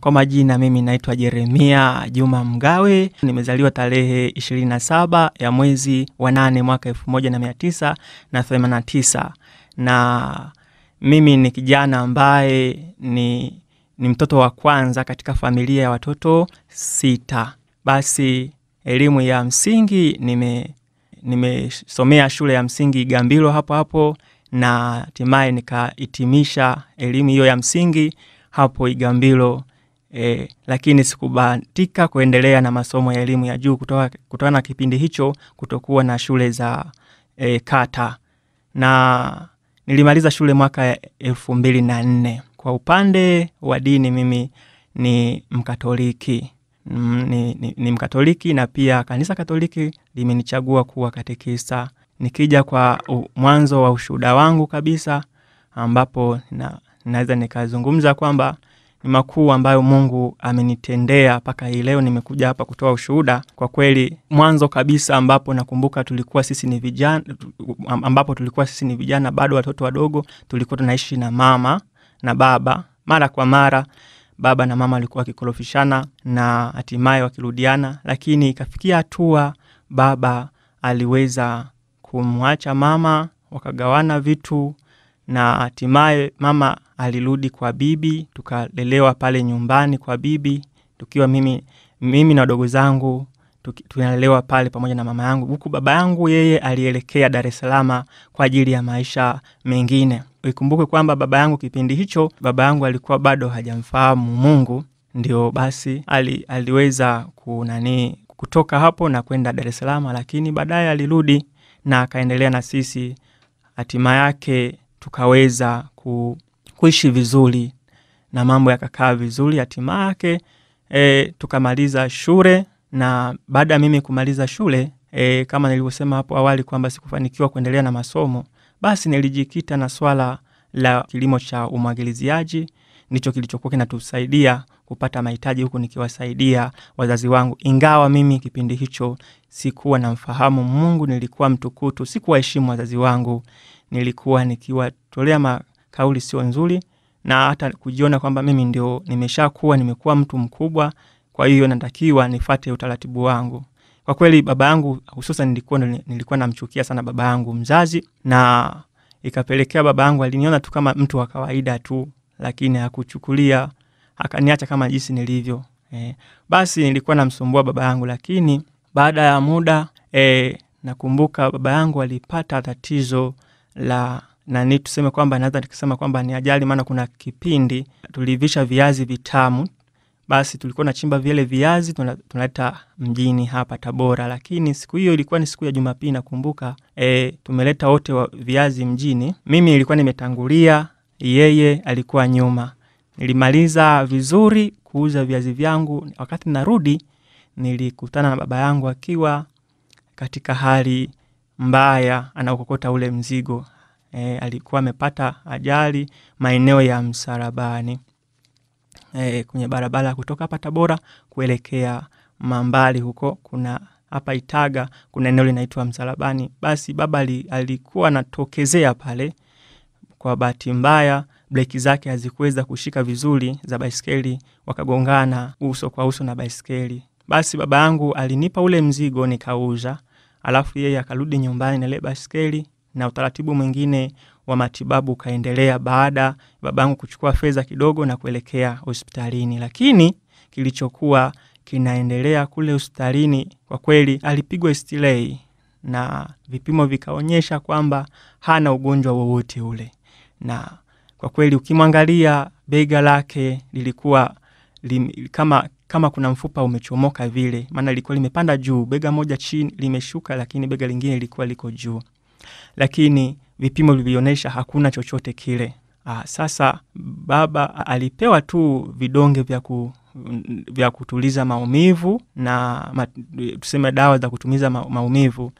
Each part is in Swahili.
Kwa majina mimi naitwa Jeremia Juma Mgawe, nimezaliwa tarehe 27 ya mwezi wa 8 mwaka 1989 na na mimi ni kijana ambaye ni, ni mtoto wa kwanza katika familia ya watoto sita. Basi elimu ya msingi nime nimesomea shule ya msingi Gambilo hapo hapo na hatimaye nikahitimisha elimu hiyo ya msingi hapo Igambilo. E, lakini sikubahatika kuendelea na masomo ya elimu ya juu kutokana na kipindi hicho kutokuwa na shule za e, kata na nilimaliza shule mwaka elfu mbili na nne. Kwa upande wa dini mimi ni Mkatoliki mm, ni, ni, ni Mkatoliki na pia kanisa Katoliki limenichagua kuwa katekista. Nikija kwa mwanzo wa ushuhuda wangu kabisa, ambapo naweza nikazungumza kwamba ni makuu ambayo Mungu amenitendea mpaka hii leo nimekuja hapa kutoa ushuhuda. Kwa kweli, mwanzo kabisa ambapo nakumbuka tulikuwa sisi ni vijana, ambapo tulikuwa sisi ni vijana bado watoto wadogo, tulikuwa tunaishi na mama na baba. Mara kwa mara baba na mama walikuwa wakikorofishana na hatimaye wakirudiana, lakini ikafikia hatua baba aliweza kumwacha mama, wakagawana vitu na hatimaye mama alirudi kwa bibi, tukalelewa pale nyumbani kwa bibi, tukiwa mimi mimi na wadogo zangu tunalelewa pale pamoja na mama yangu, huku baba yangu yeye alielekea Dar es kwa ajili ya maisha mengine. Ikumbuke kwamba baba yangu kipindi hicho, baba yangu alikuwa bado hajamfahamu Mungu, ndio basi ali, aliweza kunani kutoka hapo na kwenda Dar es lakini baadaye alirudi na akaendelea na sisi, hatima yake tukaweza ku kuishi vizuri na mambo yakakaa vizuri, hatima yake e, tukamaliza shule. Na baada ya mimi kumaliza shule e, kama nilivyosema hapo awali kwamba sikufanikiwa kuendelea na masomo, basi nilijikita na swala la kilimo cha umwagiliziaji ndicho kilichokuwa kinatusaidia kupata mahitaji huku nikiwasaidia wazazi wangu, ingawa mimi kipindi hicho sikuwa namfahamu Mungu, nilikuwa mtukutu, sikuwaheshimu wazazi wangu, nilikuwa nikiwatolea kauli sio nzuri na hata kujiona kwamba mimi ndio nimeshakuwa, nimekuwa mtu mkubwa, kwa hiyo natakiwa nifate utaratibu wangu. Kwa kweli baba yangu hususan, nilikuwa nilikuwa namchukia sana baba yangu mzazi, na ikapelekea baba yangu aliniona tu kama mtu wa kawaida tu, lakini hakuchukulia, akaniacha kama jinsi nilivyo. E, basi nilikuwa namsumbua baba yangu, lakini baada ya muda e, nakumbuka baba yangu alipata tatizo la nani, tuseme kwamba naweza nikisema kwamba ni ajali, maana kuna kipindi tulivisha viazi vitamu basi tulikuwa nachimba vile viazi tunaleta mjini hapa Tabora, lakini siku hiyo ilikuwa ni siku ya Jumapili nakumbuka. E, tumeleta wote viazi mjini. Mimi ilikuwa nimetangulia, yeye alikuwa nyuma. Nilimaliza vizuri kuuza viazi vyangu. Wakati narudi, nilikutana na baba yangu akiwa katika hali mbaya, anaokokota ule mzigo, e, alikuwa amepata ajali maeneo ya msarabani e, kwenye barabara kutoka hapa Tabora kuelekea Mambali huko kuna hapa Itaga kuna eneo linaitwa msarabani Basi baba li, alikuwa anatokezea pale, kwa bahati mbaya breki zake hazikuweza kushika vizuri za baiskeli, wakagongana uso kwa uso na baiskeli. Basi baba yangu alinipa ule mzigo nikauza, alafu yeye akarudi nyumbani na ile baiskeli na utaratibu mwingine wa matibabu ukaendelea baada babangu kuchukua fedha kidogo na kuelekea hospitalini. Lakini kilichokuwa kinaendelea kule hospitalini, kwa kweli alipigwa stilei na vipimo vikaonyesha kwamba hana ugonjwa wowote ule, na kwa kweli ukimwangalia bega lake lilikuwa lim, kama kama kuna mfupa umechomoka vile, maana lilikuwa limepanda juu, bega moja chini limeshuka, lakini bega lingine lilikuwa liko juu lakini vipimo vilionyesha hakuna chochote kile. Aa, ah, sasa baba alipewa tu vidonge vya ku vya kutuliza maumivu na ma, tuseme dawa za kutumiza ma, maumivu.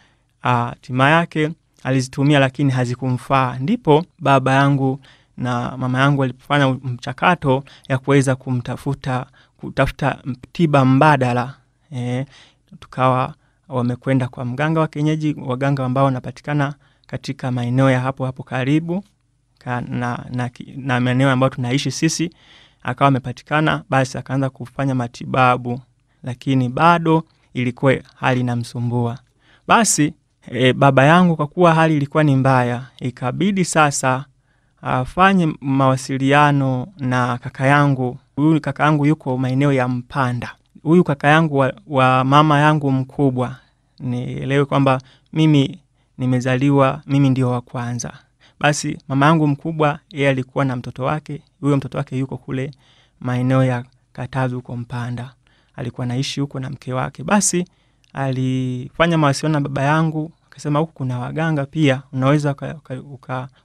Ah, tima yake alizitumia lakini hazikumfaa, ndipo baba yangu na mama yangu walifanya mchakato ya kuweza kumtafuta kutafuta tiba mbadala e, tukawa wamekwenda kwa mganga wa kienyeji, waganga ambao wanapatikana katika maeneo ya hapo hapo karibu ka, na, na, na maeneo ambayo tunaishi sisi, akawa amepatikana, basi akaanza kufanya matibabu, lakini bado ilikuwa hali inamsumbua. Basi e, baba yangu kwa kuwa hali ilikuwa ni mbaya, ikabidi sasa afanye mawasiliano na kaka yangu. Huyu kaka yangu yuko maeneo ya Mpanda. Huyu kaka yangu wa, wa mama yangu mkubwa, nielewe kwamba mimi nimezaliwa mimi ndio wa kwanza. Basi mama yangu mkubwa yeye alikuwa na mtoto wake, huyo mtoto wake yuko kule maeneo ya katazi huko Mpanda, alikuwa naishi huko na mke wake. Basi alifanya mawasiliano na baba yangu, akasema huku kuna waganga pia, unaweza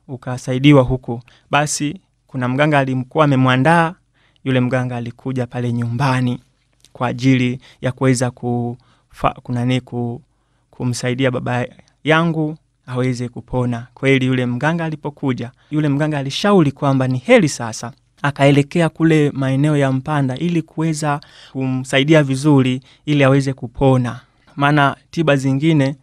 ukasaidiwa uka, uka huku. Basi kuna mganga alimkuwa amemwandaa yule mganga alikuja pale nyumbani kwa ajili ya kuweza kunani ku, kumsaidia baba yangu aweze kupona. Kweli yule mganga alipokuja, yule mganga alishauri kwamba ni heri sasa akaelekea kule maeneo ya Mpanda ili kuweza kumsaidia vizuri ili aweze kupona, maana tiba zingine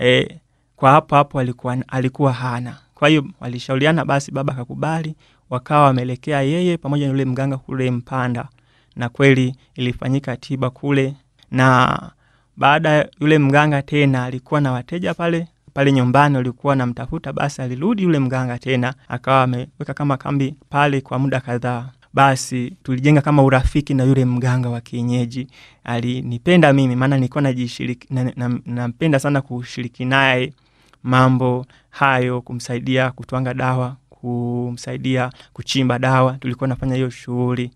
e, kwa hapo hapo alikuwa, alikuwa hana. Kwa hiyo walishauriana, basi baba akakubali, wakawa wameelekea yeye pamoja na yule mganga kule Mpanda, na kweli ilifanyika tiba kule na baada yule mganga tena alikuwa na wateja pale pale nyumbani walikuwa namtafuta, basi alirudi yule mganga tena, akawa ameweka kama kambi pale kwa muda kadhaa. Basi tulijenga kama urafiki na yule mganga wa kienyeji, alinipenda mimi, maana nilikuwa najishiriki, nampenda sana kushiriki naye mambo hayo, kumsaidia kutwanga dawa, kumsaidia kuchimba dawa, tulikuwa nafanya hiyo shughuli,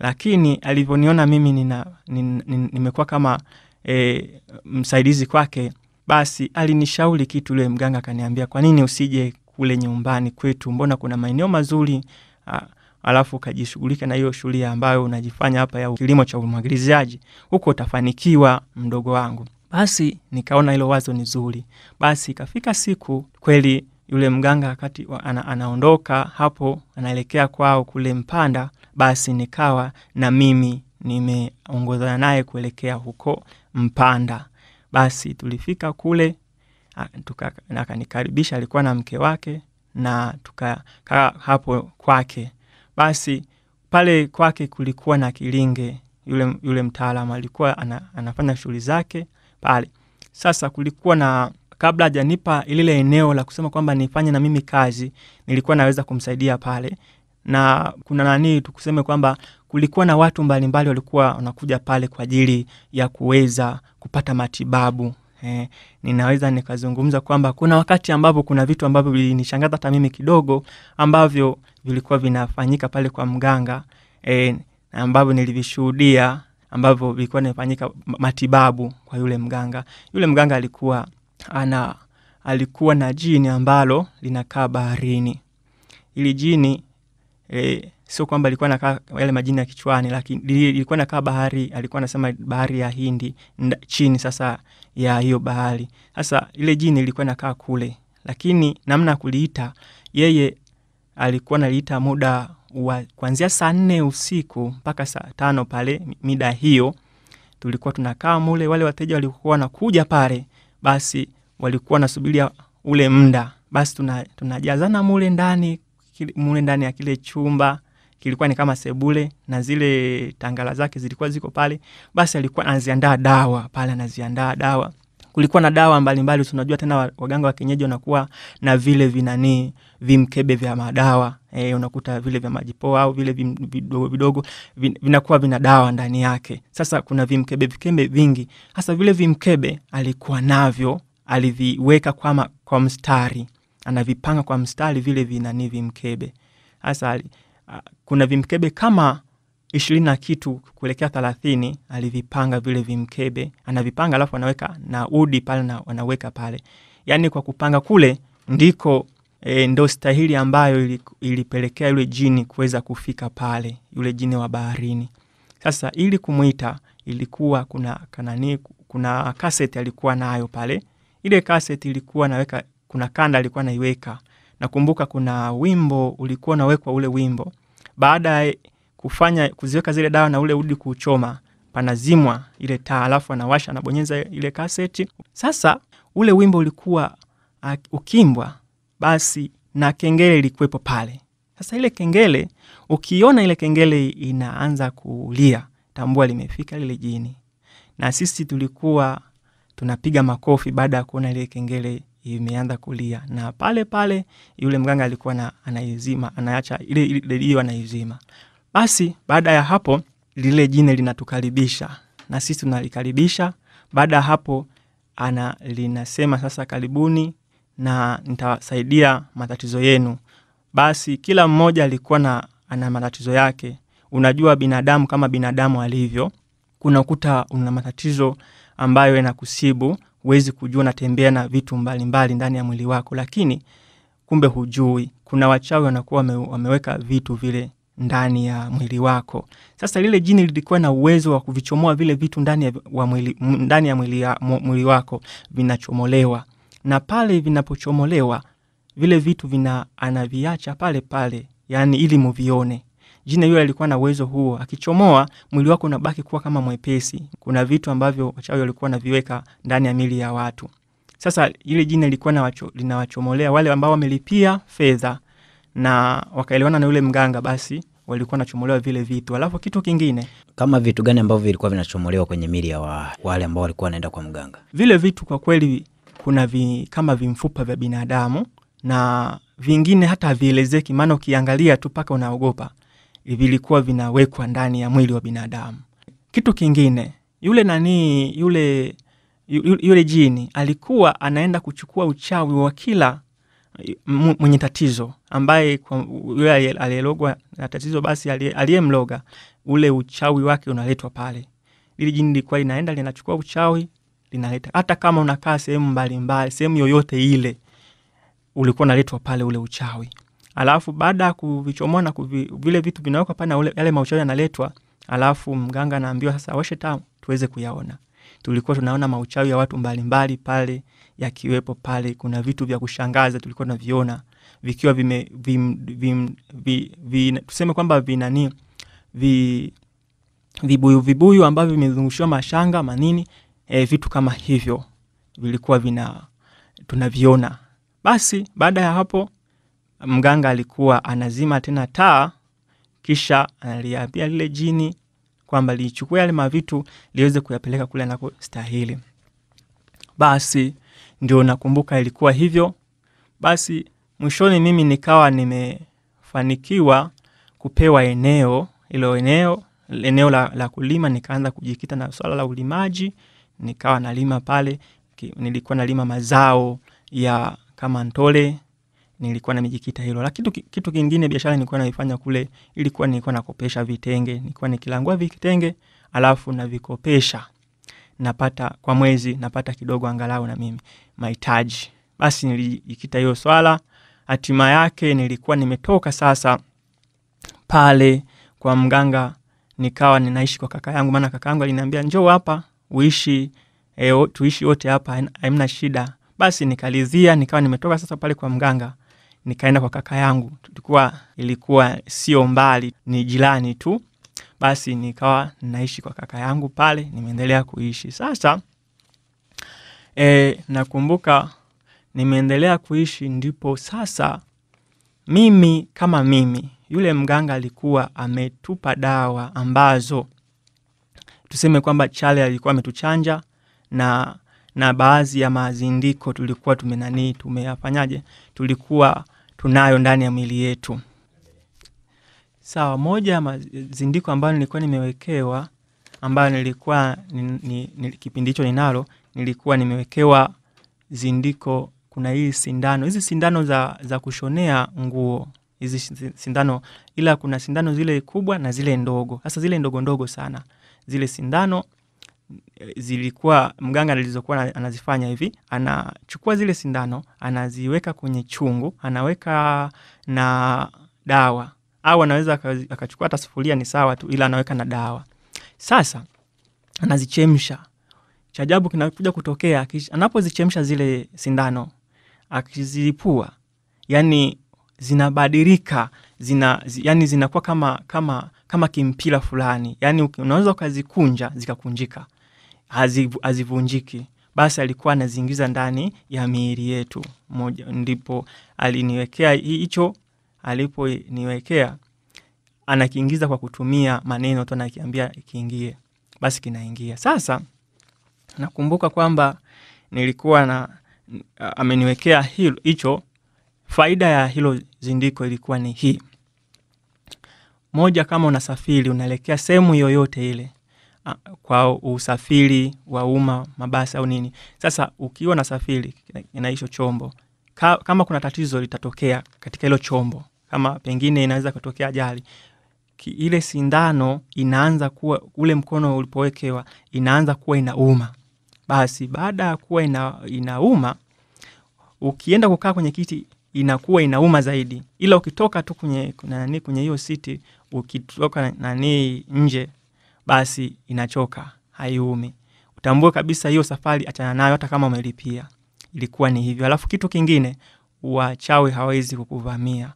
lakini alivyoniona mimi nina, nin, nin, nimekuwa kama e, msaidizi kwake, basi alinishauri kitu yule mganga akaniambia, kwa nini usije kule nyumbani kwetu, mbona kuna maeneo mazuri a, alafu ukajishughulika na hiyo shughuli ambayo unajifanya hapa ya kilimo cha umwagiliziaji, huko utafanikiwa mdogo wangu. Basi nikaona hilo wazo ni zuri. Basi ikafika siku kweli yule mganga wakati ana, anaondoka hapo anaelekea kwao kule Mpanda, basi nikawa na mimi nimeongozana naye kuelekea huko Mpanda. Basi tulifika kule tuka, akanikaribisha, alikuwa na mke wake na tukakaa hapo kwake. Basi pale kwake kulikuwa na kilinge, yule, yule mtaalamu alikuwa ana, anafanya shughuli zake pale. Sasa kulikuwa na kabla hajanipa lile eneo la kusema kwamba nifanye na mimi kazi, nilikuwa naweza kumsaidia pale na kuna nani, tukuseme kwamba kulikuwa na watu mbalimbali walikuwa wanakuja pale kwa ajili ya kuweza kupata matibabu. Eh, ninaweza nikazungumza kwamba kuna wakati ambapo kuna vitu ambavyo vilinishangaza hata mimi kidogo ambavyo vilikuwa vinafanyika pale kwa mganga eh, ambavyo nilivishuhudia ambavyo vilikuwa vinafanyika matibabu kwa yule mganga. Yule mganga alikuwa ana alikuwa na jini ambalo linakaa baharini. Ili jini e, sio kwamba alikuwa nakaa yale majini ya kichwani, lakini ilikuwa nakaa bahari, alikuwa anasema bahari ya Hindi nda, chini sasa ya hiyo bahari. Sasa ile jini ilikuwa nakaa kule, lakini namna ya kuliita yeye alikuwa naliita muda wa kuanzia saa nne usiku mpaka saa tano pale mida hiyo tulikuwa tunakaa mule. Wale wateja walikuwa wanakuja pale, basi walikuwa wanasubiria ule mda basi tunajazana tuna mule ndani mule ndani ya kile chumba kilikuwa ni kama sebule na zile tangala zake zilikuwa ziko pale, basi alikuwa anaziandaa dawa pale, anaziandaa dawa. Kulikuwa na dawa mbalimbali, tunajua tena waganga wa kenyeji wanakuwa na vile vinani vimkebe vya madawa e, unakuta vile vya majipoa au vile vidogo vidogo vinakuwa vina dawa ndani yake. Sasa kuna vimkebe vikembe vingi, hasa vile vimkebe alikuwa navyo aliviweka kwa, kwa mstari anavipanga kwa mstari vile vinani vimkebe. Sasa kuna vimkebe kama ishirini na kitu kuelekea thelathini alivipanga vile vimkebe, anavipanga alafu anaweka na udi pale na anaweka pale, yaani kwa kupanga kule ndiko E, ndo stahili ambayo ilipelekea yule jini kuweza kufika pale, yule jini wa baharini. Sasa ili kumwita ilikuwa kuna kanani, kuna kaseti alikuwa nayo pale. Ile kaseti ilikuwa naweka kuna kanda alikuwa naiweka. Nakumbuka kuna wimbo ulikuwa unawekwa ule wimbo, baada ya kufanya kuziweka zile dawa na ule udi kuchoma, panazimwa ile taa, alafu anawasha anabonyeza ile kaseti. Sasa ule wimbo ulikuwa uh, ah, ukimbwa basi na kengele ilikuwepo pale. Sasa ile kengele, ukiona ile kengele inaanza kulia, tambua limefika lile jini, na sisi tulikuwa tunapiga makofi baada ya kuona ile kengele imeanza kulia, na pale pale yule mganga alikuwa na anaizima, anaacha ile redio anaizima. Basi baada ya hapo lile jine linatukaribisha na sisi tunalikaribisha. Baada ya hapo ana linasema sasa, karibuni na nitasaidia matatizo yenu. Basi kila mmoja alikuwa na ana matatizo yake. Unajua binadamu kama binadamu alivyo, kuna kuta una matatizo ambayo yanakusibu huwezi kujua unatembea na vitu mbalimbali mbali ndani ya mwili wako, lakini kumbe hujui. Kuna wachawi wanakuwa wameweka vitu vile ndani ya mwili wako. Sasa lile jini lilikuwa na uwezo wa kuvichomoa vile vitu ndani ya, wa mwili, ndani ya mwili, ya, mwili wako vinachomolewa, na pale vinapochomolewa vile vitu vina anaviacha pale pale, yani ili muvione jina yule alikuwa na uwezo huo. Akichomoa mwili wako unabaki kuwa kama mwepesi. Kuna vitu ambavyo wachawi walikuwa wanaviweka ndani ya mili ya watu. Sasa ile jina ilikuwa linawachomolea wale ambao wamelipia fedha na wakaelewana na yule mganga, basi walikuwa wanachomolewa vile vitu. Alafu kitu kingine, kama vitu gani ambavyo vilikuwa vinachomolewa kwenye mili ya wa, wale ambao walikuwa wanaenda kwa mganga? Vile vitu kwa kweli kuna vi, kama vimfupa vya binadamu na vingine hata havielezeki, maana ukiangalia tu mpaka unaogopa vilikuwa vinawekwa ndani ya mwili wa binadamu. Kitu kingine, yule nani, yule yule jini alikuwa anaenda kuchukua uchawi wa kila mwenye tatizo ambaye yule aliyelogwa na tatizo, basi aliyemloga, ule uchawi wake unaletwa pale. Lile jini lilikuwa linaenda linachukua uchawi linaleta, hata kama unakaa sehemu mbalimbali, sehemu yoyote ile, ulikuwa unaletwa pale ule uchawi. Alafu baada ya kuvichomoa na kuvi, vile vitu vinawekwa pale na yale mauchawi yanaletwa, alafu mganga anaambiwa sasa washe taa tuweze kuyaona. Tulikuwa tunaona mauchawi ya watu mbalimbali pale yakiwepo pale. Kuna vitu vya kushangaza tulikuwa tunaviona vikiwa vime, vim, vim, vi, vi, tuseme kwamba vinani vi, vibuyu vibuyu ambavyo vimezungushiwa mashanga manini e, vitu kama hivyo vilikuwa vina tunaviona. Basi baada ya hapo mganga alikuwa anazima tena taa, kisha analiambia lile jini kwamba lichukue yale mavitu liweze kuyapeleka kule anakostahili. Basi ndio nakumbuka ilikuwa hivyo. Basi mwishoni mimi nikawa nimefanikiwa kupewa eneo ilo eneo eneo la, la kulima. Nikaanza kujikita na swala la ulimaji, nikawa nalima pale. Nilikuwa nalima mazao ya kama ntole nilikuwa namejikita hilo, lakini kitu kingine biashara nilikuwa naifanya kule, ilikuwa nilikuwa nakopesha vitenge, nilikuwa nikilangua vitenge alafu navikopesha, napata kwa mwezi napata kidogo angalau na mimi mahitaji. Basi nilijikita hiyo swala, hatima yake nilikuwa nimetoka sasa pale kwa mganga, nikawa ninaishi kwa kaka yangu, maana kaka yangu aliniambia njoo hapa uishi e, tuishi wote hapa, amna shida. Basi nikalizia, nikawa nimetoka sasa pale kwa mganga nikaenda kwa kaka yangu, tulikuwa ilikuwa sio mbali, ni jirani tu. Basi nikawa naishi kwa kaka yangu pale, nimeendelea kuishi sasa. E, nakumbuka nimeendelea kuishi, ndipo sasa mimi kama mimi, yule mganga alikuwa ametupa dawa ambazo tuseme kwamba chale alikuwa ametuchanja na na baadhi ya mazindiko tulikuwa tumenanii tumeyafanyaje, tulikuwa tunayo ndani ya mwili yetu. Sawa, moja ya mazindiko ambayo nilikuwa nimewekewa ambayo nilikuwa kipindi hicho ninalo, nilikuwa nimewekewa zindiko, kuna hii sindano, hizi sindano za, za kushonea nguo hizi sindano, ila kuna sindano zile kubwa na zile ndogo, hasa zile ndogo ndogo sana zile sindano zilikuwa mganga alizokuwa anazifanya hivi, anachukua zile sindano anaziweka kwenye chungu, anaweka na dawa au anaweza akachukua hata sufuria ni sawa tu, ila anaweka na dawa. Sasa anazichemsha. Cha ajabu kinakuja kutokea anapozichemsha zile sindano, akizilipua, yani zinabadilika zina, zi, yani zinakuwa kama kama kama kimpira fulani, yani unaweza ukazikunja zikakunjika hazivunjiki, basi alikuwa anaziingiza ndani ya miili yetu moja. Ndipo aliniwekea hicho, aliponiwekea anakiingiza kwa kutumia maneno tu, anakiambia kiingie, basi kinaingia. Sasa nakumbuka kwamba nilikuwa na ameniwekea hicho. Faida ya hilo zindiko ilikuwa ni hii moja, kama unasafiri unaelekea sehemu yoyote ile kwa usafiri wa umma, mabasi au nini. Sasa ukiwa na safiri na hicho chombo ka, kama kuna tatizo litatokea katika hilo chombo, kama pengine inaweza kutokea ajali ile sindano inaanza kuwa ule mkono ulipowekewa inaanza kuwa inauma. Basi baada ya kuwa ina, inauma, ukienda kukaa kwenye kiti inakuwa inauma zaidi, ila ukitoka tu kwenye hiyo siti, ukitoka nani nje basi inachoka, haiumi. Utambue kabisa hiyo safari, achana nayo, hata kama umelipia. Ilikuwa ni hivyo. Alafu kitu kingine, wachawi hawezi kukuvamia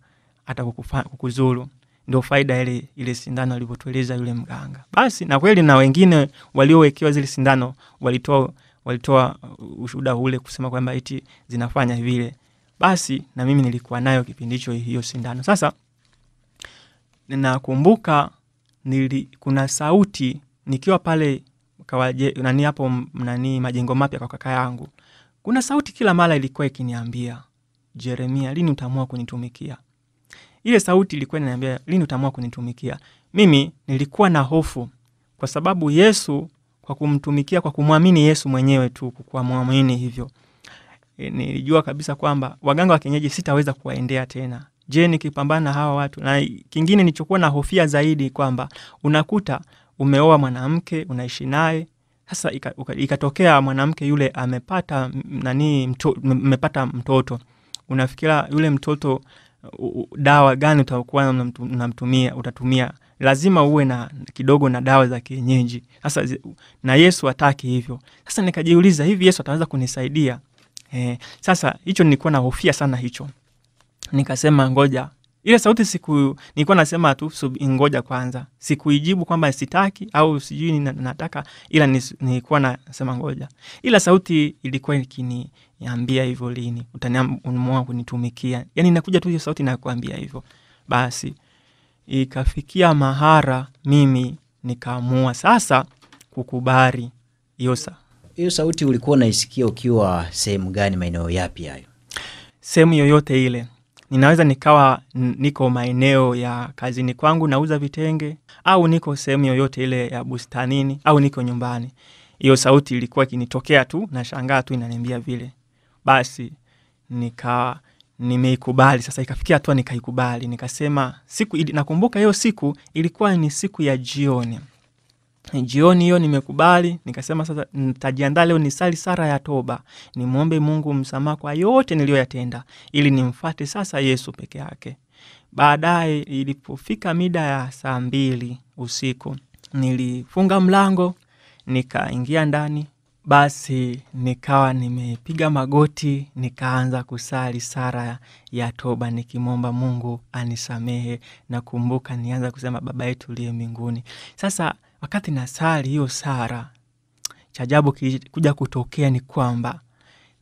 hata kukuzuru. Ndio faida ile ile sindano alivyotueleza yule mganga. Basi na kweli, na wengine waliowekewa zile sindano walitoa walitoa ushuhuda ule kusema kwamba eti zinafanya vile. Basi na mimi nilikuwa nayo kipindi hicho hiyo sindano. Sasa nakumbuka nili, kuna sauti nikiwa pale kawaje, nani hapo nani majengo mapya kwa kaka yangu, kuna sauti kila mara ilikuwa ikiniambia Jeremia, lini utaamua kunitumikia? Ile sauti ilikuwa inaniambia lini utaamua kunitumikia? Mimi nilikuwa na hofu kwa sababu Yesu, kwa kumtumikia, kwa kumwamini Yesu mwenyewe tu, kwa hivyo, e, nilijua kabisa kwamba waganga wa kienyeji sitaweza kuwaendea tena, je, nikipambana na hawa watu? Na kingine nichokuwa na hofia zaidi kwamba unakuta umeoa mwanamke unaishi naye sasa ikatokea mwanamke yule amepata nani mto, mtoto, unafikira yule mtoto dawa gani utakuwa unamtumia? Utatumia lazima uwe na kidogo na dawa za kienyeji. Sasa na Yesu ataki hivyo. Sasa nikajiuliza hivi Yesu ataweza kunisaidia eh? Sasa hicho nilikuwa hofia sana hicho nikasema ngoja ile sauti siku nilikuwa nasema tu ngoja kwanza, sikuijibu kwamba sitaki au sijui nataka, ila nilikuwa nasema ngoja. Ila sauti ilikuwa ikiniambia hivyo, lini utaniamua kunitumikia? Yani nakuja tu hiyo sauti nakuambia hivyo. Basi ikafikia mahara, mimi nikaamua sasa kukubali hiyo sa hiyo sauti. Ulikuwa unaisikia ukiwa sehemu gani, maeneo yapi hayo? Sehemu yoyote ile Ninaweza nikawa niko maeneo ya kazini kwangu nauza vitenge, au niko sehemu yoyote ile ya bustanini, au niko nyumbani. Hiyo sauti ilikuwa ikinitokea tu, nashangaa tu inaniambia vile. Basi nika nimeikubali sasa, ikafikia hatua nikaikubali, nikasema siku. Nakumbuka hiyo siku ilikuwa ni siku ya jioni. Jioni hiyo nimekubali, nikasema sasa ntajiandaa leo sali sara ya toba, nimwombe Mungu msamaha kwa yote niliyoyatenda, ili nimfate sasa Yesu peke yake. Baadaye ilipofika mida ya saa mbili usiku nilifunga mlango nikaingia ndani, basi nikawa nimepiga magoti, nikaanza kusali sara ya toba nikimwomba Mungu anisamehe, nakumbuka nianza kusema Baba yetu uliye mbinguni. Sasa wakati na sari hiyo sara, cha ajabu kuja kutokea ni kwamba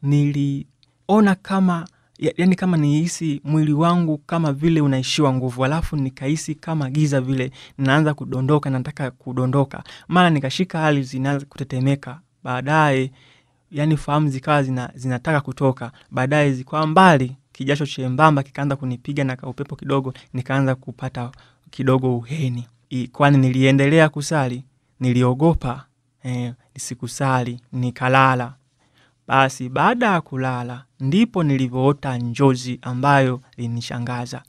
niliona kama yani kama nihisi mwili wangu kama vile unaishiwa nguvu, alafu nikahisi kama giza vile naanza kudondoka, nataka kudondoka, mara nikashika hali zinaanza kutetemeka, baadaye yani fahamu zikawa zina, zinataka kutoka, baadaye zikwa mbali, kijasho chembamba kikaanza kunipiga na kaupepo kidogo, nikaanza kupata kidogo uheni kwani niliendelea kusali, niliogopa eh, sikusali nikalala. Basi baada ya kulala ndipo nilivyoota njozi ambayo linishangaza.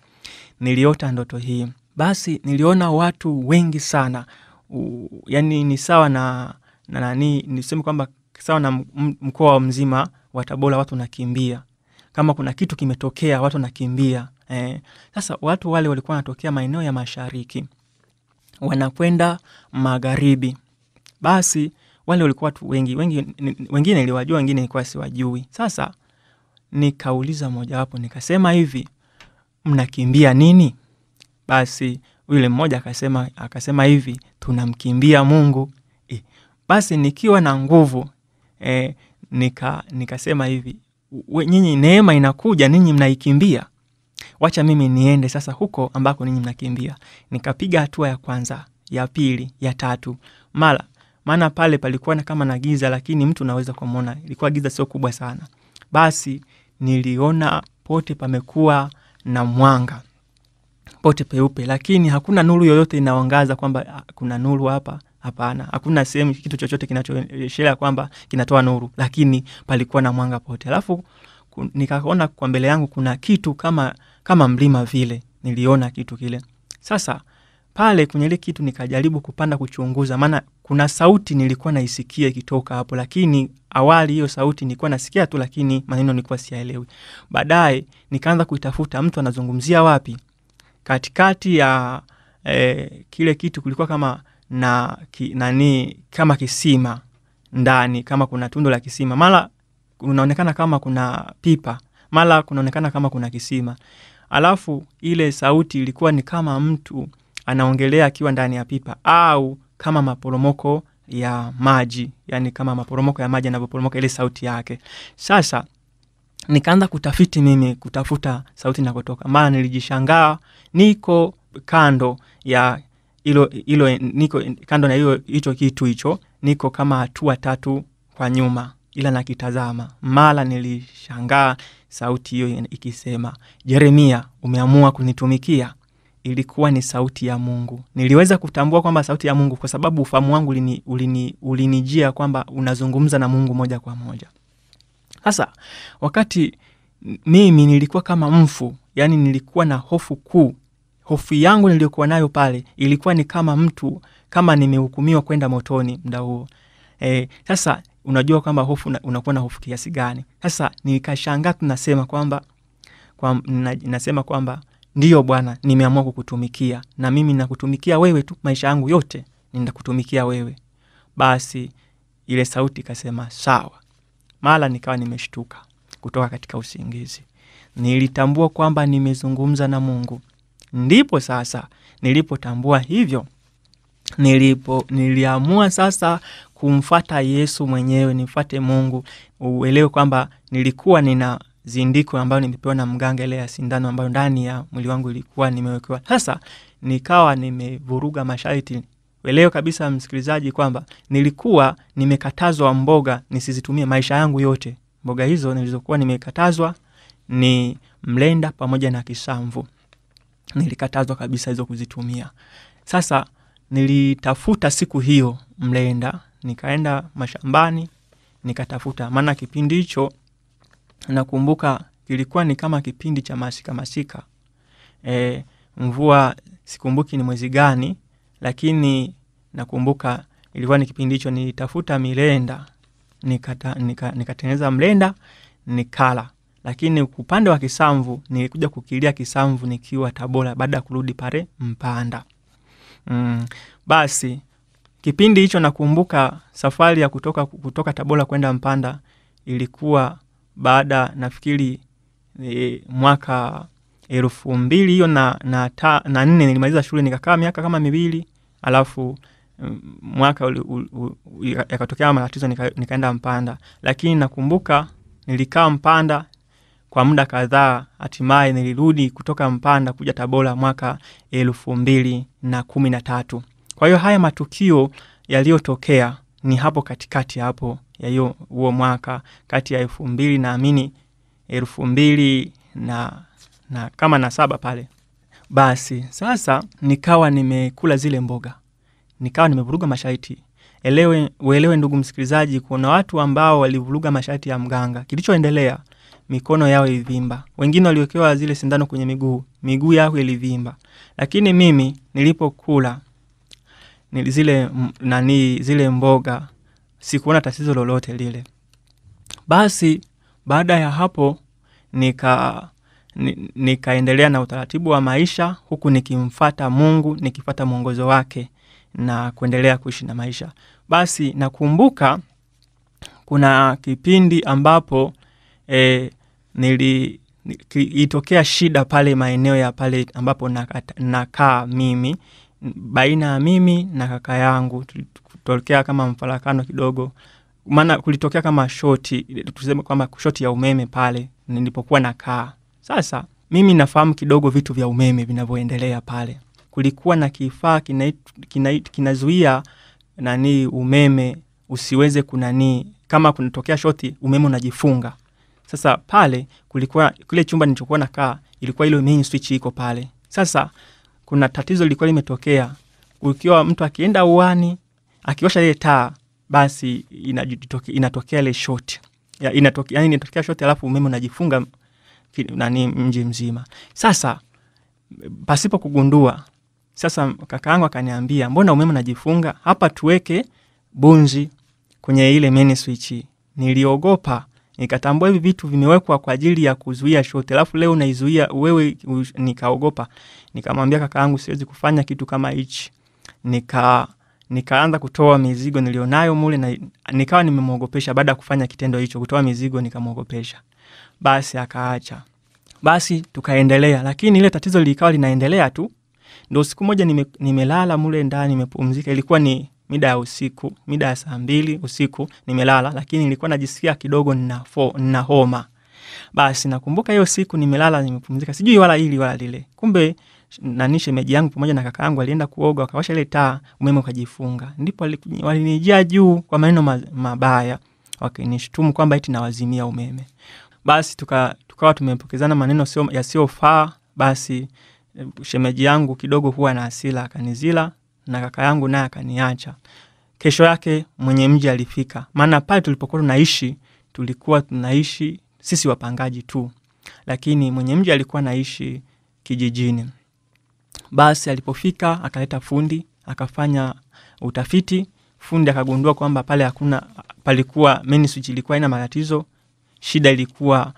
Niliota ndoto hii, basi niliona watu wengi sana u, yani ni sawa na nani, niseme kwamba sawa na mkoa mzima wa Tabora, watu nakimbia kama kuna kitu kimetokea, watu nakimbia. Eh. Sasa watu wale walikuwa wanatokea maeneo ya mashariki wanakwenda magharibi. Basi wale walikuwa watu wengi, wengi, wengine niliwajua, wengine nilikuwa siwajui. Sasa nikauliza mojawapo nikasema hivi, mnakimbia nini? Basi yule mmoja akasema akasema hivi, tunamkimbia Mungu e. Basi nikiwa na nguvu e, nika nikasema hivi, nyinyi neema inakuja, ninyi mnaikimbia wacha mimi niende sasa huko ambako ninyi mnakimbia. Nikapiga hatua ya kwanza, ya pili, ya tatu, mara maana pale palikuwa na kama na giza, lakini mtu naweza kumwona, ilikuwa giza sio kubwa sana. Basi niliona pote pamekuwa na mwanga, pote peupe, lakini hakuna nuru yoyote inaongaza kwamba ah, kuna nuru hapa. Hapana, hakuna sehemu kitu chochote kinachoonyesha kwamba kinatoa nuru, lakini palikuwa na mwanga pote. Alafu nikaona kwa mbele yangu kuna kitu kama kama mlima vile, niliona kitu kile. Sasa pale kwenye ile kitu nikajaribu kupanda kuchunguza, maana kuna sauti nilikuwa naisikia ikitoka hapo, lakini awali hiyo sauti nilikuwa nasikia tu, lakini maneno nilikuwa siyaelewi. Baadaye nikaanza kuitafuta, mtu anazungumzia wapi? Katikati ya eh, kile kitu kulikuwa kama na ki, nani kama kisima ndani, kama kuna tundo la kisima, mara kunaonekana kama kuna pipa, mara kunaonekana kama kuna kisima alafu ile sauti ilikuwa ni kama mtu anaongelea akiwa ndani ya pipa au kama maporomoko ya maji, yani kama maporomoko ya maji anavyoporomoka ile sauti yake. Sasa nikaanza kutafiti mimi kutafuta sauti inakotoka, maana nilijishangaa niko kando ya ilo, ilo, niko kando na hicho kitu hicho, niko kama hatua tatu kwa nyuma, ila nakitazama. Mara nilishangaa sauti hiyo ikisema, jeremia umeamua kunitumikia. Ilikuwa ni sauti ya Mungu. Niliweza kutambua kwamba sauti ya Mungu kwa sababu ufahamu wangu ulini, ulini, ulinijia kwamba unazungumza na Mungu moja kwa moja. Sasa wakati mimi nilikuwa kama mfu, yani nilikuwa na hofu kuu. Hofu yangu niliyokuwa nayo pale ilikuwa ni kama mtu kama nimehukumiwa kwenda motoni mda huo. E, sasa unajua kwamba hofu unakuwa na hofu kiasi gani. Sasa nikashangaa tunasema kwamba kwa, nasema kwamba ndiyo Bwana, nimeamua kukutumikia na mimi nakutumikia wewe tu, maisha yangu yote ninakutumikia wewe. Basi ile sauti ikasema sawa. Mara nikawa nimeshtuka kutoka katika usingizi, nilitambua kwamba nimezungumza na Mungu. Ndipo sasa nilipotambua hivyo, nilipo niliamua sasa kumfata Yesu mwenyewe, nimfate Mungu, uelewe kwamba nilikuwa nina zindiko ambayo nilipewa na mganga, ile ya sindano ambayo ndani ya mwili wangu ilikuwa nimewekewa. Sasa nikawa nimevuruga masharti. elewe kabisa msikilizaji, kwamba nilikuwa nimekatazwa mboga nisizitumie maisha yangu yote. Mboga hizo nilizokuwa nimekatazwa ni mlenda pamoja na kisamvu, nilikatazwa kabisa hizo kuzitumia. Sasa nilitafuta siku hiyo mlenda nikaenda mashambani nikatafuta, maana kipindi hicho nakumbuka kilikuwa ni kama kipindi cha masika masika. E, mvua sikumbuki ni mwezi gani, lakini nakumbuka ilikuwa ni kipindi hicho. Nilitafuta milenda nikatengeneza nika, mlenda nikala, lakini upande wa Kisamvu nilikuja kukilia Kisamvu nikiwa Tabora baada ya kurudi pale Mpanda. Mm, basi Kipindi hicho nakumbuka safari ya kutoka, kutoka Tabora kwenda Mpanda ilikuwa baada nafikiri e, mwaka elfu mbili hiyo na, na, ta, na nne nilimaliza shule nikakaa miaka kama miwili alafu mwaka yakatokea matatizo nika, Mpanda, lakini nakumbuka nilikaa Mpanda kwa muda kadhaa, hatimaye nilirudi kutoka Mpanda kuja Tabora mwaka elfu mbili na kumi na tatu. Kwa hiyo haya matukio yaliyotokea ni hapo katikati hapo ya hiyo huo mwaka kati ya elfu mbili naamini elfu mbili na, na kama na saba pale. Basi sasa nikawa nimekula zile mboga, nikawa nimevuruga masharti. Elewe, uelewe ndugu msikilizaji, kuna watu ambao walivuruga masharti ya mganga. Kilichoendelea, mikono yao ilivimba, wengine waliwekewa zile sindano kwenye miguu, miguu yao ilivimba. Lakini mimi nilipokula ni zile nani zile mboga, sikuona tatizo lolote lile. Basi baada ya hapo nika nikaendelea na utaratibu wa maisha huku nikimfata Mungu, nikifata mwongozo wake na kuendelea kuishi na maisha. Basi nakumbuka kuna kipindi ambapo e, nili itokea shida pale maeneo ya pale ambapo nakaa mimi baina ya mimi na kaka yangu, tulitokea kama mfarakano kidogo, maana kulitokea kama shoti, tuseme kwamba shoti ya umeme pale nilipokuwa na kaa Sasa mimi nafahamu kidogo vitu vya umeme vinavyoendelea pale. Kulikuwa na kifaa kinazuia kina, kina nani umeme usiweze kunanii, kama kunatokea shoti umeme unajifunga. Sasa pale kulikuwa kile chumba nilichokuwa nakaa, ilikuwa ilo main switch iko pale sasa kuna tatizo lilikuwa limetokea, ukiwa mtu akienda uani akiosha ile taa, basi inatokea ile shoti ya, inatokea yani inatokea shoti, alafu umeme unajifunga nani mji mzima. Sasa pasipo kugundua, sasa kaka kakaangu akaniambia, mbona umeme unajifunga hapa, tuweke bunzi kwenye ile main switch. Niliogopa, nikatambua hivi vitu vimewekwa kwa ajili ya kuzuia shoti, alafu leo naizuia wewe, nikaogopa. Nikamwambia kaka yangu, siwezi kufanya kitu kama hichi. Nika nikaanza kutoa mizigo nilionayo mule na nikawa nimemwogopesha. Baada ya kufanya kitendo hicho, kutoa mizigo, nikamwogopesha, basi akaacha. Basi tukaendelea, lakini ile tatizo lilikawa linaendelea tu. Ndo siku moja nime, nimelala mule ndani, nimepumzika. Ilikuwa ni mida ya usiku, mida ya saa mbili usiku, nimelala, lakini nilikuwa najisikia kidogo nina, fo, nina homa. Basi nakumbuka hiyo siku nimelala, nimepumzika, sijui wala hili wala lile, kumbe nani shemeji yangu pamoja na kaka yangu alienda kuoga, wakawasha ile taa, umeme ukajifunga. Ndipo walinijia juu kwa maneno ma, mabaya, wakinishtumu kwamba iti nawazimia umeme. Basi tukawa tuka tumepokezana maneno yasiyofaa. Basi shemeji yangu kidogo huwa na asila akanizila na kaka yangu naye akaniacha. Kesho yake mwenye mji alifika, maana pale tulipokuwa tunaishi tulikuwa tunaishi sisi wapangaji tu, lakini mwenye mji alikuwa naishi kijijini. Basi alipofika akaleta fundi, akafanya utafiti. Fundi akagundua kwamba pale hakuna palikuwa ilikuwa ina matatizo. Shida ilikuwa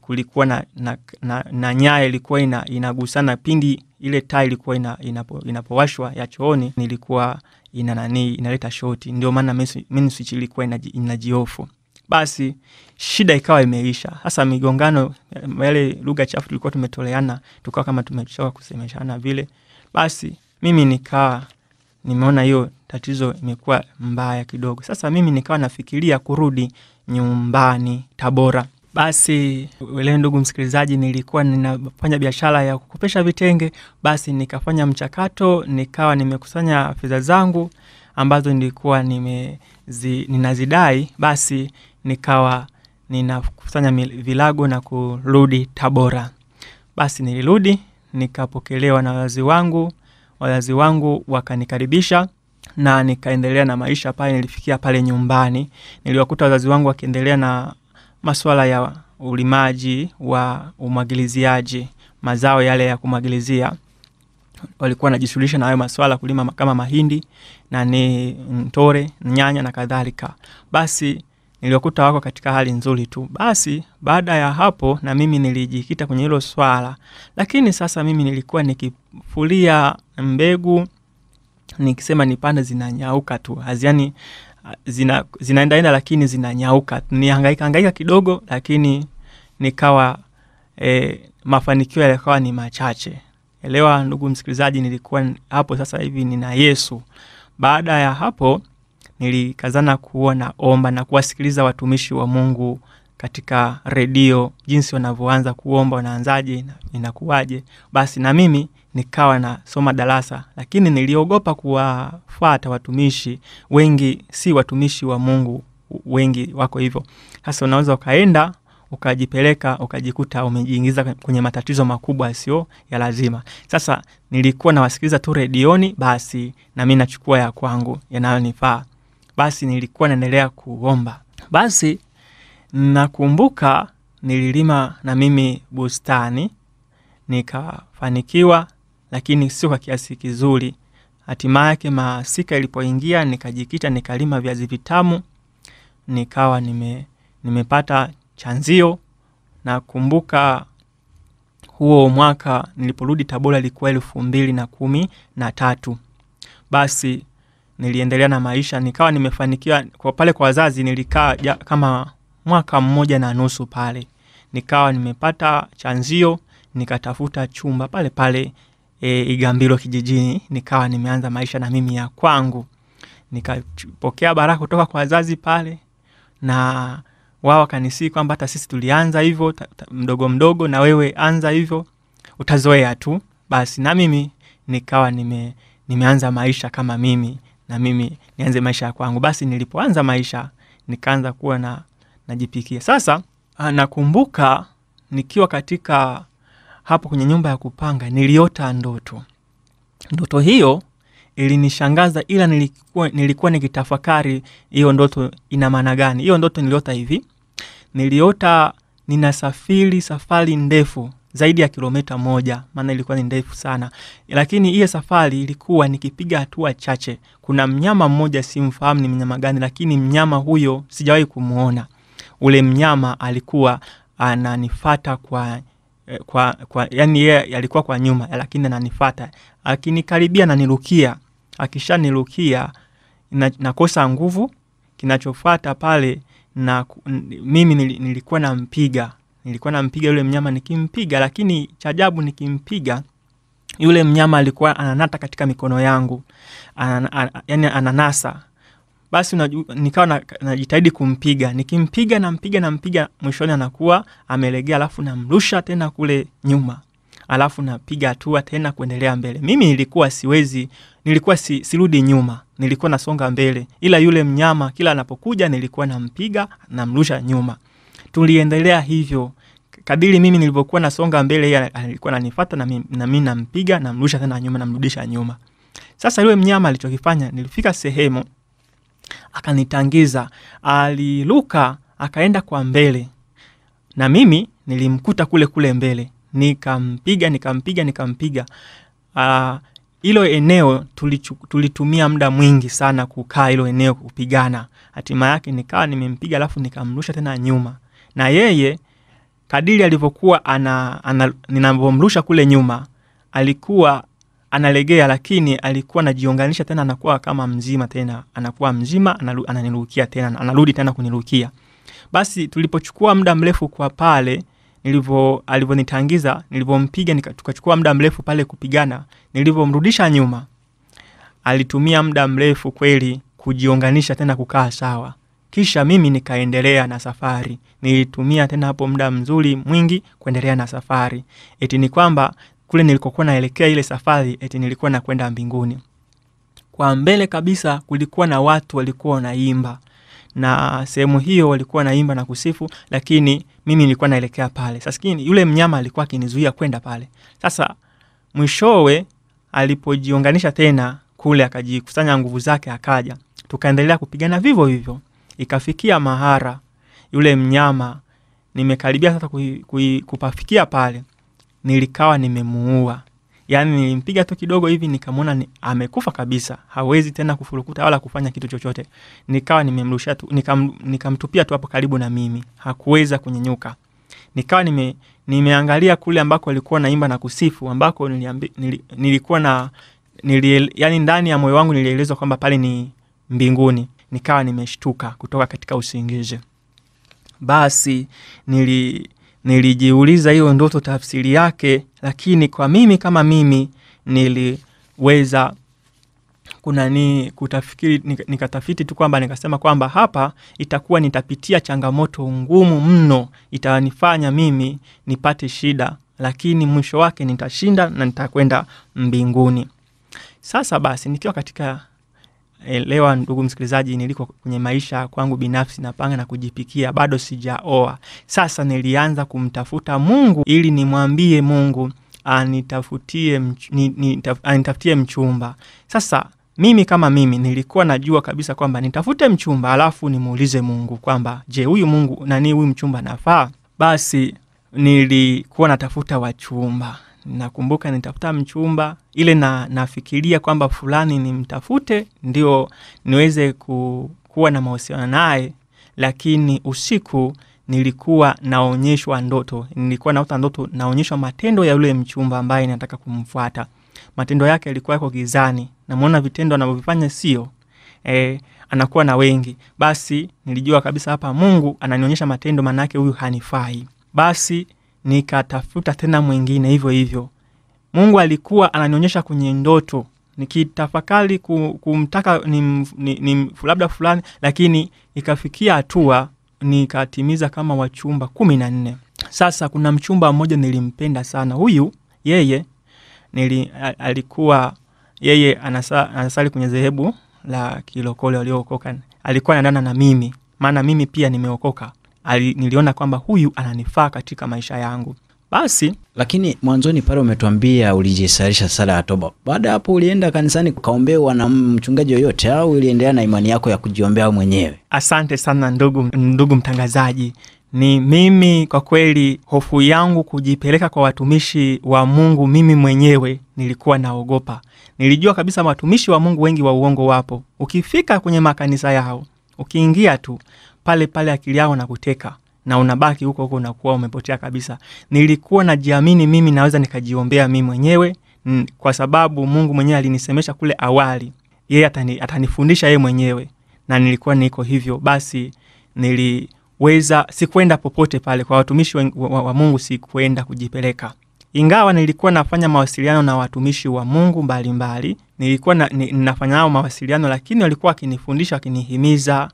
kulikuwa na, na, na, na nyaya ilikuwa ina, inagusana pindi ile taa ilikuwa ina, inapo, inapowashwa ya chooni ilikuwa ina nanii inaleta shoti, ndio maana main ilikuwa inajiofu ina basi shida ikawa imeisha. Hasa migongano yale, lugha chafu tulikuwa tumetoleana, tukawa kama tumechoka kusemeshana vile. Basi mimi nikawa nimeona hiyo tatizo imekuwa mbaya kidogo. Sasa mimi nikawa nafikiria kurudi nyumbani Tabora. Basi leo, ndugu msikilizaji, nilikuwa ninafanya biashara ya kukopesha vitenge. Basi nikafanya mchakato, nikawa nimekusanya fedha zangu ambazo nilikuwa ninazidai basi nikawa ninakusanya vilago na kurudi Tabora. Basi nilirudi nikapokelewa na wazazi wangu, wazazi wangu wakanikaribisha na nikaendelea na maisha pale. Nilifikia pale nyumbani, niliwakuta wazazi wangu wakiendelea na maswala ya ulimaji wa umwagiliziaji, mazao yale ya kumwagilizia. Walikuwa wanajishughulisha na hayo maswala kulima kama mahindi na ni mtore, nyanya na kadhalika. Basi niliokuta wako katika hali nzuri tu. Basi baada ya hapo, na mimi nilijikita kwenye hilo swala, lakini sasa mimi nilikuwa nikifulia mbegu nikisema nipande, zinanyauka tu haziani zina, zinaendaenda lakini zinanyauka. Nihangaika hangaika kidogo, lakini nikawa e, mafanikio yalikawa ni machache. Elewa ndugu msikilizaji, nilikuwa hapo sasa hivi nina Yesu. Baada ya hapo nilikazana kuona omba na kuwasikiliza watumishi wa Mungu katika redio jinsi wanavyoanza kuomba, wanaanzaje, inakuwaje. Basi na mimi nikawa nasoma darasa, lakini niliogopa kuwafuata watumishi. Wengi si watumishi wa Mungu, wengi wako hivyo. Sasa unaweza ukaenda ukajipeleka ukajikuta umejiingiza kwenye matatizo makubwa yasiyo ya lazima. Sasa nilikuwa nawasikiliza tu redioni, basi nami nachukua ya kwangu yanayonifaa basi nilikuwa naendelea kuomba. Basi nakumbuka nililima na mimi bustani nikafanikiwa, lakini sio kwa kiasi kizuri. Hatima yake masika ilipoingia, nikajikita nikalima viazi vitamu, nikawa nime, nimepata chanzio. Nakumbuka huo mwaka niliporudi Tabora ilikuwa elfu mbili na kumi na tatu. Basi niliendelea na maisha, nikawa nimefanikiwa kwa pale kwa wazazi. Nilikaa ja, kama mwaka mmoja na nusu pale, nikawa nimepata chanzio, nikatafuta chumba pale pale e, Igambilo kijijini, nikawa nimeanza maisha na mimi ya kwangu. Nikapokea baraka kutoka kwa wazazi pale, na wao wakanisii kwamba hata sisi tulianza hivyo mdogo mdogo, na wewe anza hivyo, utazoea tu. Basi na mimi nikawa nime, nimeanza maisha kama mimi na mimi nianze maisha ya kwangu. Basi nilipoanza maisha nikaanza kuwa na najipikia. Sasa ah, nakumbuka nikiwa katika hapo kwenye nyumba ya kupanga, niliota ndoto. Ndoto hiyo ilinishangaza, ila nilikuwa, nilikuwa nikitafakari hiyo ndoto ina maana gani. Hiyo ndoto niliota hivi, niliota ninasafiri safari ndefu zaidi ya kilomita moja, maana ilikuwa ni ndefu sana. Lakini hiyo safari ilikuwa nikipiga hatua chache. Kuna mnyama mmoja, simfahamu ni mnyama gani, lakini mnyama huyo sijawahi kumuona. Ule mnyama alikuwa ananifata kwa eh, kwa, kwa yani yeye alikuwa kwa nyuma, lakini ananifata, akinikaribia, nanirukia. Akishanirukia nakosa nguvu, kinachofata pale na mimi nilikuwa nampiga nilikuwa nampiga yule mnyama nikimpiga, lakini cha ajabu nikimpiga yule mnyama alikuwa ananata katika mikono yangu an, an, yani ananasa. Basi nikawa najitahidi kumpiga, nikimpiga nampiga nampiga, mwishoni anakuwa amelegea, alafu namrusha tena kule nyuma, alafu napiga hatua tena kuendelea mbele. Mimi nilikuwa siwezi, nilikuwa si, sirudi nyuma, nilikuwa nasonga mbele, ila yule mnyama kila anapokuja nilikuwa nampiga namrusha nyuma. Tuliendelea hivyo kadiri mimi nilivyokuwa nasonga mbele, yeye alikuwa ananifuata na mimi nampiga, namrusha tena nyuma, namrudisha nyuma. Sasa yule mnyama alichokifanya, nilifika sehemu akanitangiza, aliruka akaenda kwa mbele, na mimi nilimkuta kule kule mbele, nikampiga nikampiga nikampiga. Ah, hilo uh, eneo tulitumia muda mwingi sana kukaa hilo eneo kupigana, hatima yake nikawa nimempiga alafu nikamrusha tena nyuma, na yeye kadiri alivyokuwa ana, ana, ninavyomrusha kule nyuma alikuwa analegea, lakini alikuwa anajiunganisha tena, anakuwa kama mzima tena, anakuwa mzima, ananirukia tena, anarudi tena kunirukia. Basi tulipochukua muda mrefu kwa pale nilivyo alivyonitangiza, nilivyompiga tukachukua muda mrefu pale kupigana, nilivyomrudisha nyuma, alitumia muda mrefu kweli kujiunganisha tena kukaa sawa. Kisha mimi nikaendelea na safari. Nilitumia tena hapo muda mzuri mwingi kuendelea na safari, eti ni kwamba kule nilikokuwa naelekea ile safari, eti nilikuwa nakwenda mbinguni. Kwa mbele kabisa kulikuwa na watu walikuwa wanaimba na sehemu hiyo walikuwa naimba na kusifu, lakini mimi nilikuwa naelekea pale. Sasa yule mnyama alikuwa akinizuia kwenda pale. Sasa mwishowe alipojiunganisha tena kule, akajikusanya nguvu zake, akaja tukaendelea kupigana vivyo hivyo ikafikia mahara yule mnyama, nimekaribia sasa kui, kui, kupafikia pale, nilikawa nimemuua. Yani nilimpiga tu kidogo hivi nikamwona ni, amekufa kabisa, hawezi tena kufurukuta wala kufanya kitu chochote. Nikawa nimemrusha tu nikam, nikamtupia tu hapo karibu na mimi, hakuweza kunyenyuka. Nikawa nime, nimeangalia kule ambako alikuwa naimba na kusifu, ambako niliambi, nil, nilikuwa na nili, yani ndani ya moyo wangu nilielezwa kwamba pale ni mbinguni nikawa nimeshtuka kutoka katika usingizi. Basi nili nilijiuliza hiyo ndoto tafsiri yake, lakini kwa mimi kama mimi niliweza kunani kutafikiri nikatafiti tu kwamba nikasema kwamba hapa itakuwa nitapitia changamoto ngumu mno, itanifanya mimi nipate shida, lakini mwisho wake nitashinda na nitakwenda mbinguni. Sasa basi nikiwa katika elewa eh, ndugu msikilizaji, niliko kwenye maisha kwangu binafsi, napanga na kujipikia, bado sijaoa. Sasa nilianza kumtafuta Mungu ili nimwambie Mungu anitafutie mch, anitafutie mchumba. Sasa mimi kama mimi nilikuwa najua kabisa kwamba nitafute mchumba, alafu nimuulize Mungu kwamba je, huyu Mungu nani, huyu mchumba nafaa? Basi nilikuwa natafuta wachumba nakumbuka nitafuta mchumba ile na, nafikiria kwamba fulani nimtafute ndio niweze ku, kuwa na mahusiano naye, lakini usiku nilikuwa naonyeshwa ndoto, nilikuwa naota ndoto naonyeshwa matendo ya yule mchumba ambaye nataka kumfuata. Matendo yake yalikuwa yako gizani, namwona vitendo anavyovifanya sio e, anakuwa na wengi. Basi nilijua kabisa hapa Mungu ananionyesha matendo, maanayake huyu hanifai. Basi nikatafuta tena mwingine hivyo hivyo. Mungu alikuwa ananionyesha kwenye ndoto nikitafakari kumtaka ni, ni, ni labda fulani, lakini ikafikia hatua nikatimiza kama wachumba kumi na nne. Sasa kuna mchumba mmoja nilimpenda sana huyu, yeye nili, alikuwa yeye anasa, anasali kwenye dhehebu la kilokole waliookoka, alikuwa nadana na mimi, maana mimi pia nimeokoka ali, niliona kwamba huyu ananifaa katika maisha yangu basi. Lakini mwanzoni pale umetwambia ulijisarisha sala ya toba, baada hapo ulienda kanisani ukaombewa na mchungaji yoyote au uliendelea na imani yako ya kujiombea mwenyewe? Asante sana ndugu, ndugu mtangazaji ni mimi kwa kweli, hofu yangu kujipeleka kwa watumishi wa Mungu, mimi mwenyewe nilikuwa naogopa. Nilijua kabisa watumishi wa Mungu wengi wa uongo wapo, ukifika kwenye makanisa yao, ukiingia tu pale pale akili yao nakuteka na unabaki huko huko, unakuwa umepotea kabisa. Nilikuwa najiamini mimi naweza nikajiombea mi mwenyewe n, kwa sababu Mungu mwenyewe alinisemesha kule awali, yeye atani, atanifundisha yeye mwenyewe, na nilikuwa niko hivyo. Basi niliweza sikwenda popote pale kwa watumishi wa, wa, wa Mungu, sikwenda kujipeleka, ingawa nilikuwa nafanya mawasiliano na watumishi wa Mungu mbalimbali mbali. Nilikuwa na, ni, nafanya nao mawasiliano, lakini walikuwa wakinifundisha wakinihimiza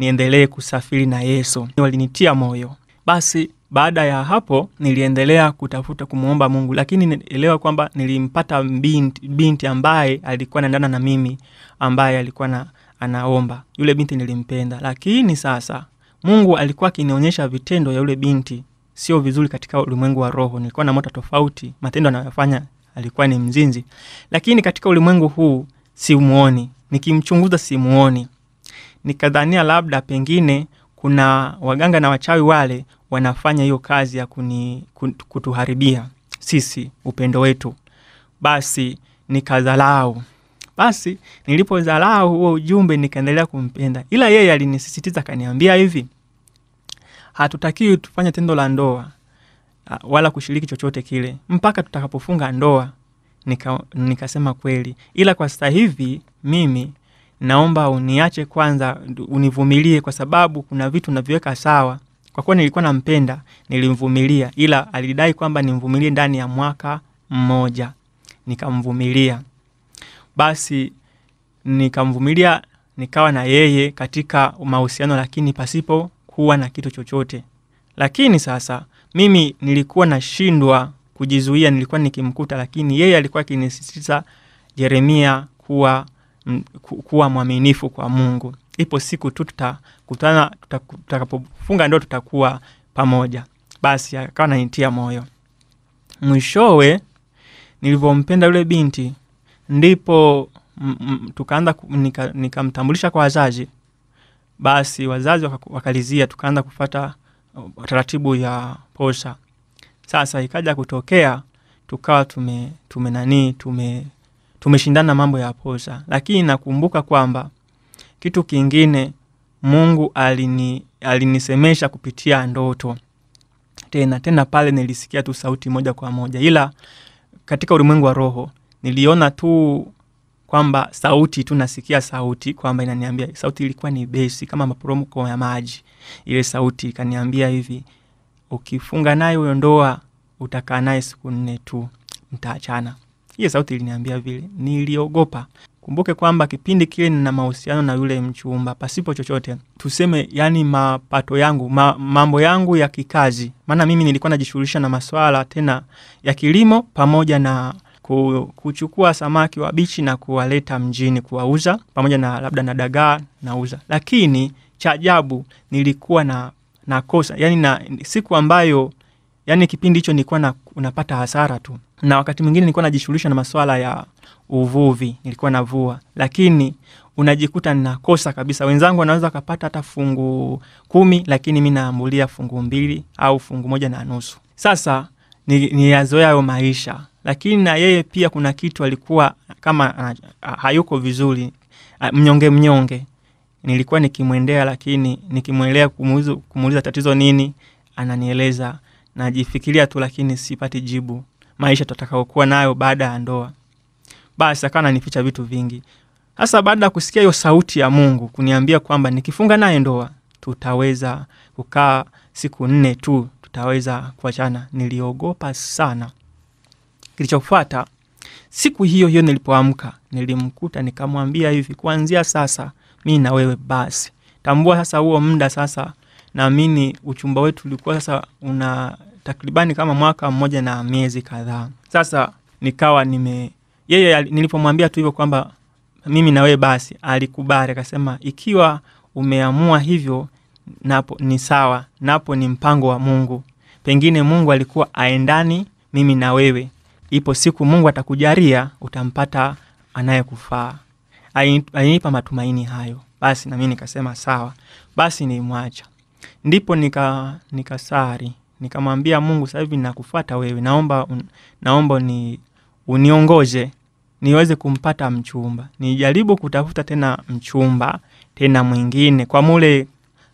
niendelee kusafiri na Yesu. Walinitia moyo. Basi baada ya hapo niliendelea kutafuta kumwomba Mungu, lakini nilielewa kwamba nilimpata binti, binti ambaye alikuwa naendana na mimi ambaye alikuwa na, anaomba. Yule binti nilimpenda, lakini sasa Mungu alikuwa akinionyesha vitendo ya yule binti sio vizuri katika ulimwengu wa roho. Nilikuwa na mota tofauti, matendo anayofanya alikuwa ni mzinzi, lakini katika ulimwengu huu simuoni, nikimchunguza simuoni nikadhania labda pengine kuna waganga na wachawi wale wanafanya hiyo kazi ya kuni, kutuharibia sisi upendo wetu, basi nikadhalau. Basi nilipodhalau huo ujumbe, nikaendelea kumpenda, ila yeye alinisisitiza, akaniambia hivi, hatutakiwi tufanye tendo la ndoa wala kushiriki chochote kile mpaka tutakapofunga ndoa. nikasema Nika, kweli, ila kwa sasa hivi mimi naomba uniache kwanza, univumilie kwa sababu kuna vitu navyoweka sawa. Kwa kuwa nilikuwa nampenda, nilimvumilia, ila alidai kwamba nimvumilie ndani ya mwaka mmoja. Nikamvumilia, basi nikamvumilia, nikawa na yeye katika mahusiano, lakini pasipo kuwa na kitu chochote. Lakini sasa mimi nilikuwa nashindwa kujizuia, nilikuwa nikimkuta, lakini yeye alikuwa akinisisitiza Jeremia kuwa kuwa mwaminifu kwa Mungu. Ipo siku tu tutakutana, tutakapofunga ndo tutakuwa pamoja. Basi akawa nanitia moyo. Mwishowe nilivyompenda yule binti ndipo tukaanza nikamtambulisha nika kwa wazazi. Basi wazazi wakalizia, tukaanza kufata uh, taratibu ya posa. Sasa ikaja kutokea tukawa tume nanii tume tumeshindana mambo ya posa Lakini nakumbuka kwamba kitu kingine Mungu alini, alinisemesha kupitia ndoto tena tena, pale nilisikia tu sauti moja kwa moja, ila katika ulimwengu wa roho niliona tu kwamba sauti tu nasikia sauti kwamba inaniambia. Sauti ilikuwa ni besi kama maporomoko ya maji. Ile sauti ikaniambia hivi, ukifunga naye huyo ndoa utakaa naye siku nne tu, mtaachana hiyo sauti iliniambia vile. Niliogopa. Kumbuke kwamba kipindi kile nina mahusiano na yule mchumba pasipo chochote, tuseme yani mapato yangu ma, mambo yangu ya kikazi, maana mimi nilikuwa najishughulisha na maswala tena ya kilimo pamoja na kuchukua samaki wa bichi na kuwaleta mjini kuwauza, pamoja na labda na dagaa nauza. Lakini cha ajabu nilikuwa na nakosa yani na siku ambayo yani kipindi hicho nilikuwa na, unapata hasara tu na wakati mwingine nilikuwa najishughulisha na maswala ya uvuvi, nilikuwa navua, lakini unajikuta nakosa kabisa. Wenzangu wanaweza wakapata hata fungu kumi, lakini mi naambulia fungu mbili au fungu moja na nusu. Sasa niyazoea ni hayo maisha, lakini na yeye pia kuna kitu alikuwa kama hayuko vizuri, mnyonge mnyonge. Nilikuwa nikimwendea, lakini nikimwelea kumuuliza tatizo nini, ananieleza najifikiria tu, lakini sipati jibu maisha tutakaokuwa nayo baada ya ndoa. Basi akawa nanificha vitu vingi. Sasa baada ya kusikia hiyo sauti ya Mungu kuniambia kwamba nikifunga naye ndoa tutaweza kukaa siku nne tu tutaweza kuachana, niliogopa sana. Kilichofuata siku hiyo hiyo nilipoamka, nilimkuta nikamwambia hivi, kuanzia sasa mi na wewe basi, tambua sasa huo muda sasa naamini uchumba wetu ulikuwa sasa una takribani kama mwaka mmoja na miezi kadhaa. Sasa nikawa nime yeye, nilipomwambia tu hivyo kwamba mimi na wewe basi, alikubali akasema, ikiwa umeamua hivyo, napo ni sawa, napo ni mpango wa Mungu. Pengine Mungu alikuwa aendani mimi na wewe, ipo siku Mungu atakujaria utampata anayekufaa. Alinipa matumaini hayo. Basi nami nikasema sawa, basi nimwacha, ndipo nika nikasari nikamwambia Mungu, sasa hivi nakufuata wewe, naomba, un, naomba ni, uniongoze niweze kumpata mchumba, nijaribu kutafuta tena mchumba tena mwingine kwa mule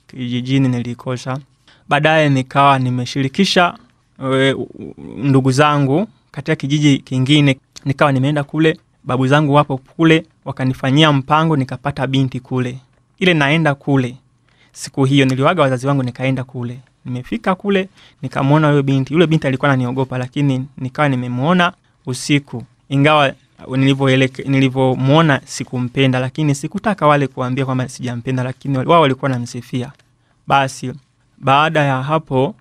kijijini nilikosa. Baadaye nikawa nimeshirikisha e, ndugu zangu katika kijiji kingine, nikawa nimeenda kule, babu zangu wapo kule, wakanifanyia mpango, nikapata binti kule. Ile naenda kule siku hiyo, niliwaga wazazi wangu, nikaenda kule. Nimefika kule nikamwona huyo binti. Yule binti alikuwa naniogopa lakini nikawa nimemwona usiku, ingawa nilivyomwona sikumpenda, lakini sikutaka wale kuambia kwamba sijampenda, lakini wao walikuwa namsifia. Basi baada ya hapo,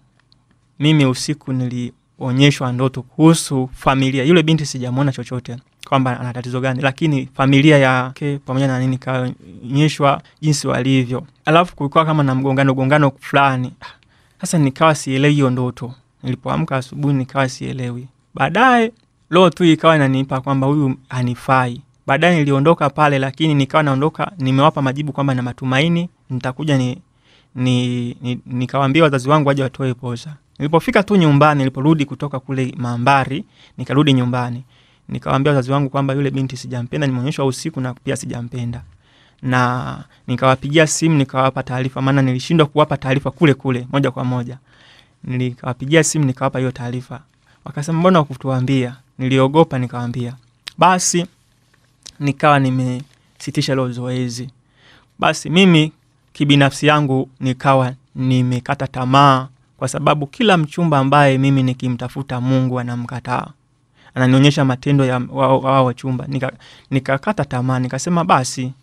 mimi usiku nilionyeshwa ndoto kuhusu familia. Yule binti sijamwona chochote kwamba ana tatizo gani, lakini familia yake pamoja na nini kaonyeshwa jinsi walivyo. Alafu kulikuwa kama na mgongano gongano fulani, sasa nikawa sielewi hiyo ndoto. Nilipoamka asubuhi nikawa sielewi. Baadaye loo tu ikawa nanipa kwamba huyu hanifai. Baadaye niliondoka pale, lakini nikawa naondoka nimewapa majibu kwamba na matumaini nitakuja ni, ni, ni nikawambia wazazi wangu waja watoe posa Nilipofika tu nyumbani, niliporudi kutoka kule Mambari, nikarudi nyumbani nikawambia wazazi wangu kwamba yule binti sijampenda, nimeonyeshwa usiku na pia sijampenda na nikawapigia simu nikawapa taarifa, maana nilishindwa kuwapa taarifa kule kule moja kwa moja. Nikawapigia simu nikawapa hiyo taarifa, wakasema mbona wakutuambia Niliogopa nikawambia Basi nikawa nimesitisha hilo zoezi. Basi mimi kibinafsi yangu nikawa nimekata tamaa, kwa sababu kila mchumba ambaye mimi nikimtafuta Mungu anamkataa ananionyesha matendo ya wao chumba Nikakata nika tamaa, nikasema basi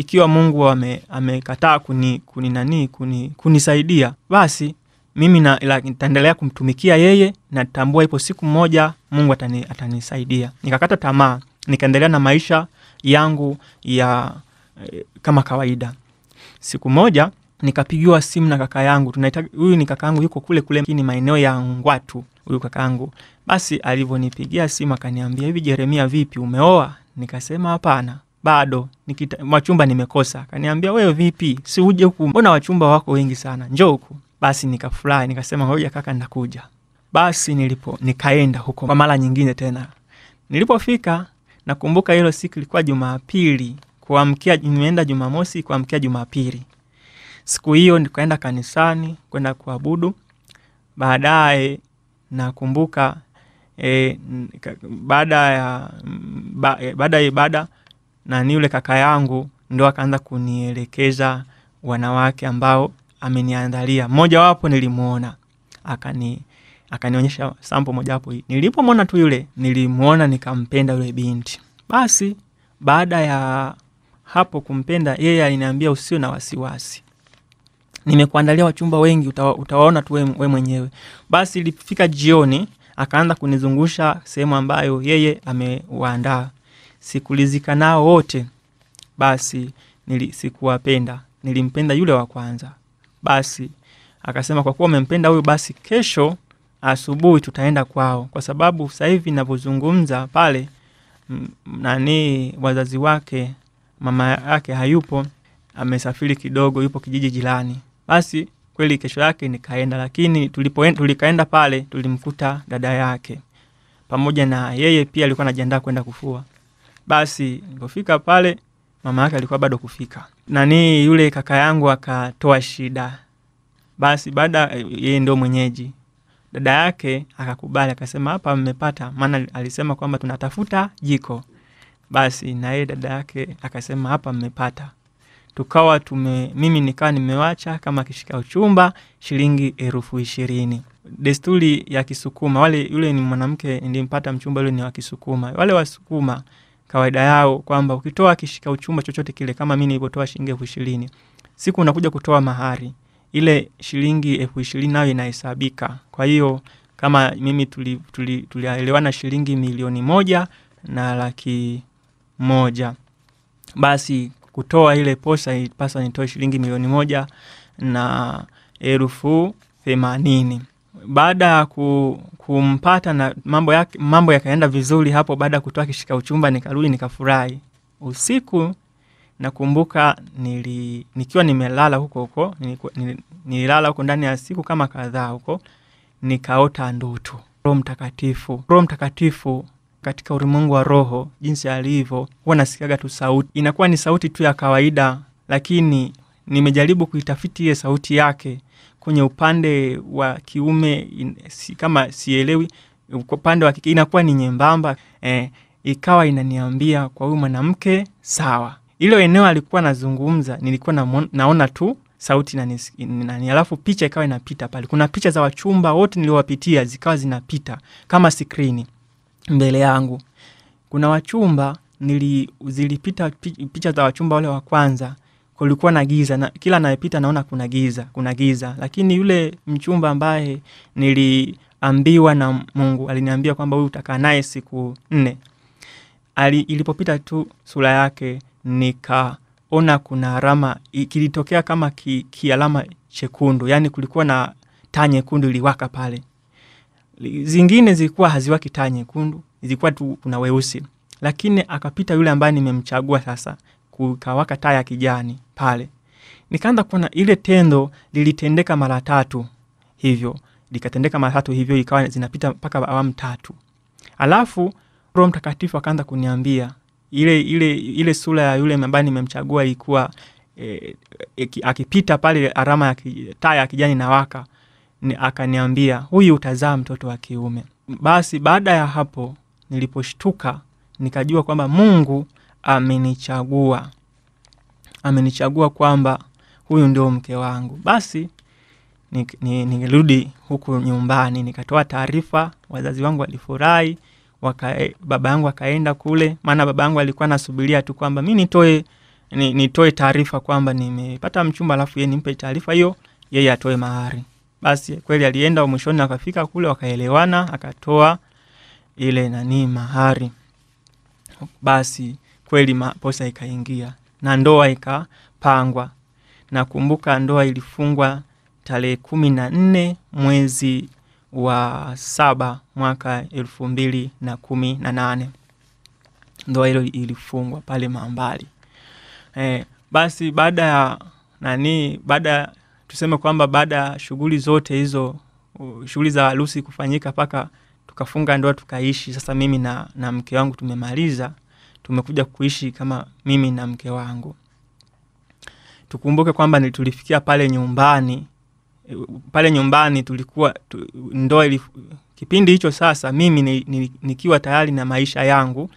ikiwa Mungu amekataa kuni, kuni nani kuni, kunisaidia basi mimi nitaendelea kumtumikia yeye natambua ipo siku moja Mungu atani, atanisaidia. Nikakata tamaa, nikaendelea na maisha yangu ya e, kama kawaida. Siku moja nikapigiwa simu na kaka yangu, huyu ni kaka yangu, yuko kule kule ni maeneo ya Ngwatu huyu kaka yangu. Basi alivyonipigia simu akaniambia, hivi Jeremia, vipi umeoa? Nikasema hapana bado nikita, wachumba nimekosa. Kaniambia wewe vipi, si uje huku, mbona wachumba wako wengi sana, njo huku. Basi nikafurahi nikasema hoja kaka, ndakuja. Basi nilipo nikaenda huko kwa mara nyingine tena. Nilipofika nakumbuka hilo siku ilikuwa Jumapili kuamkia, nimeenda Jumamosi kuamkia Jumapili. Siku hiyo nikaenda kanisani kwenda kuabudu. Baadaye nakumbuka e, baada ya eh, baada ya ibada na ni yule kaka yangu ndo akaanza kunielekeza wanawake ambao ameniandalia. Mmoja wapo nilimwona akani akanionyesha sampo moja wapo hii. Nilipomwona tu yule, nilimwona nikampenda yule binti. Basi baada ya hapo kumpenda yeye, aliniambia usio na wasiwasi, nimekuandalia wachumba wengi, utawa, utawaona tu we mwenyewe. Basi ilifika jioni, akaanza kunizungusha sehemu ambayo yeye amewaandaa sikulizika nao wote, basi nili, sikuwapenda, nilimpenda yule wa kwanza. Basi akasema kwa kuwa umempenda huyu, basi kesho asubuhi tutaenda kwao, kwa sababu sahivi navyozungumza pale nani, wazazi wake, mama yake hayupo, amesafiri kidogo, yupo kijiji jirani. Basi kweli kesho yake nikaenda, lakini tulipoenda, tulikaenda pale, tulimkuta dada yake pamoja na yeye pia alikuwa anajiandaa kwenda kufua. Basi nilipofika pale mama yake alikuwa bado kufika, nani yule kaka yangu akatoa shida. Basi baada yeye ndio mwenyeji, dada yake akakubali, akasema hapa mmepata, maana alisema kwamba tunatafuta jiko. Basi naye dada yake akasema hapa mmepata. Tukawa tume, mimi nikawa nimewacha kama kishika uchumba shilingi elfu ishirini desturi ya Kisukuma. Wale yule ni mwanamke, nilimpata mchumba yule ni wakisukuma Wale Wasukuma kawaida yao kwamba ukitoa kishika uchumba chochote kile, kama mi nilivyotoa shilingi elfu ishirini siku unakuja kutoa mahari, ile shilingi elfu ishirini nayo inahesabika. Kwa hiyo kama mimi tulielewana shilingi milioni moja na laki moja, basi kutoa ile posa pasa nitoe shilingi milioni moja na elfu themanini baada ya kumpata na mambo yake, mambo yakaenda vizuri hapo. Baada ya kutoa kishika uchumba, nikarudi nikafurahi. Usiku nakumbuka nili, nikiwa nimelala huko huko, nililala huko ndani ya siku kama kadhaa huko, nikaota ndoto Roho Mtakatifu, Roho Mtakatifu katika ulimwengu wa roho, jinsi alivyo, huwa nasikiaga tu sauti, inakuwa ni sauti tu ya kawaida, lakini nimejaribu kuitafiti ile sauti yake kwenye upande wa kiume in, si, kama sielewi upande wa kike inakuwa ni nyembamba eh, ikawa inaniambia kwa huyu mwanamke sawa. Hilo eneo alikuwa nazungumza, nilikuwa na, naona tu sauti nani, alafu picha ikawa inapita pale. Kuna picha za wachumba wote niliowapitia zikawa zinapita kama skrini mbele yangu. Kuna wachumba nili, zilipita picha za wachumba wale wa kwanza kulikuwa na giza na kila anayepita naona kuna giza, kuna giza. Lakini yule mchumba ambaye niliambiwa na Mungu aliniambia kwamba huyu utakaa naye siku nne, ilipopita tu sura yake nikaona kuna alama kilitokea kama ki, kialama chekundu, yani kulikuwa na taa nyekundu iliwaka pale. Zingine zilikuwa haziwaki taa nyekundu, zilikuwa tu kuna weusi, lakini akapita yule ambaye nimemchagua sasa, kukawaka taa ya kijani pale. Nikaanza kuona ile tendo lilitendeka mara tatu hivyo, likatendeka mara tatu hivyo, ikawa zinapita mpaka awamu tatu. Alafu Roho Mtakatifu akaanza kuniambia ile ile ile sura ya yule ambaye nimemchagua ilikuwa e, e, akipita pale arama ya taa ya kijani na waka ni, akaniambia huyu utazaa mtoto wa kiume. Basi baada ya hapo niliposhtuka nikajua kwamba Mungu amenichagua amenichagua kwamba huyu ndio mke wangu. Basi nilirudi ni, ni huku nyumbani nikatoa taarifa, wazazi wangu walifurahi waka, eh, baba yangu akaenda kule, maana baba yangu alikuwa nasubiria tu kwamba mi nitoe ni, nitoe taarifa kwamba nimepata mchumba, alafu ye nimpe taarifa hiyo, yeye atoe mahari. Basi kweli alienda mwishoni, akafika kule, wakaelewana, akatoa ile nanii mahari. Basi kweli ma, posa ikaingia na ndoa ikapangwa. Nakumbuka ndoa ilifungwa tarehe kumi na nne mwezi wa saba mwaka elfu mbili na kumi na nane ndoa hilo ilifungwa pale Mambali. E, basi baada ya nani, baada tuseme kwamba baada ya shughuli zote hizo, shughuli za harusi kufanyika, mpaka tukafunga ndoa tukaishi. Sasa mimi na, na mke wangu tumemaliza tumekuja kuishi kama mimi na mke wangu. Tukumbuke kwamba tulifikia pale nyumbani pale nyumbani tulikuwa tu, ndoa kipindi hicho. Sasa mimi ni, ni, nikiwa tayari na maisha yangu,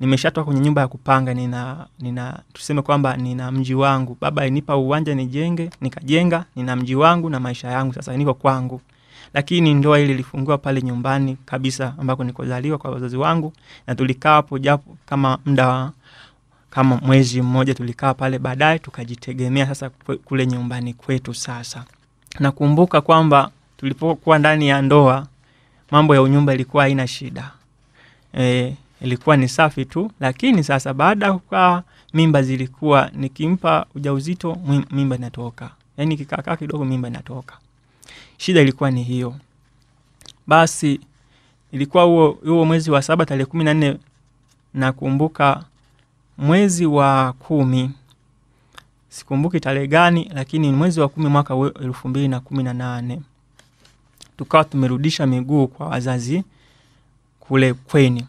nimeshatoka kwenye nyumba ya kupanga, nina, nina tuseme kwamba nina mji wangu. Baba inipa uwanja nijenge, nikajenga, nina mji wangu na maisha yangu, sasa niko kwangu lakini ndoa ile ilifungiwa pale nyumbani kabisa ambako nikozaliwa kwa wazazi wangu, na tulikaa hapo japo kama muda kama mwezi mmoja tulikaa pale, baadaye tukajitegemea sasa kule nyumbani kwetu. Sasa nakumbuka kwamba tulipokuwa ndani ya ndoa mambo ya unyumba ilikuwa haina shida e, ilikuwa ni safi tu, lakini sasa baada ya kukaa mimba zilikuwa nikimpa ujauzito mimba inatoka, yaani kikakaa kidogo mimba inatoka. Shida ilikuwa ni hiyo. Basi ilikuwa huo huo mwezi wa saba tarehe kumi na nne nakumbuka mwezi wa kumi, sikumbuki tarehe gani, lakini mwezi wa kumi mwaka elfu mbili na kumi na nane tukawa tumerudisha miguu kwa wazazi kule kweni.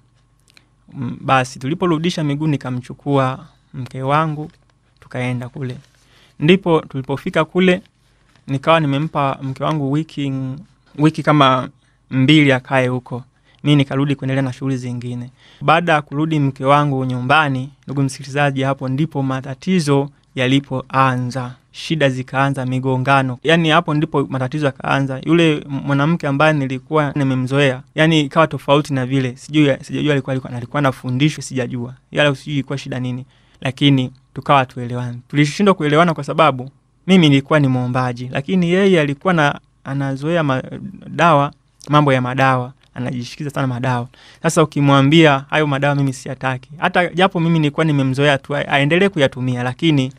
Mm, basi tuliporudisha miguu, nikamchukua mke wangu tukaenda kule, ndipo tulipofika kule nikawa nimempa mke wangu wiki wiki kama mbili akae huko, mi nikarudi kuendelea na shughuli zingine. Baada ya kurudi mke wangu nyumbani, ndugu msikilizaji, hapo ndipo matatizo yalipoanza, shida zikaanza, migongano. Yani hapo ndipo matatizo yakaanza. Yule mwanamke ambaye nilikuwa nimemzoea, yani ikawa tofauti na vile, sijui sijajua alikuwa alikuwa anafundishwa, sijajua yala, sijui ilikuwa shida nini, lakini tukawa tuelewani, tulishindwa kuelewana kwa sababu mimi nilikuwa ni mwombaji, lakini yeye alikuwa na anazoea madawa, mambo ya madawa anajishikiza sana madawa. Sasa ukimwambia hayo madawa mimi siyataki, hata japo mimi nilikuwa nimemzoea tu aendelee kuyatumia, lakini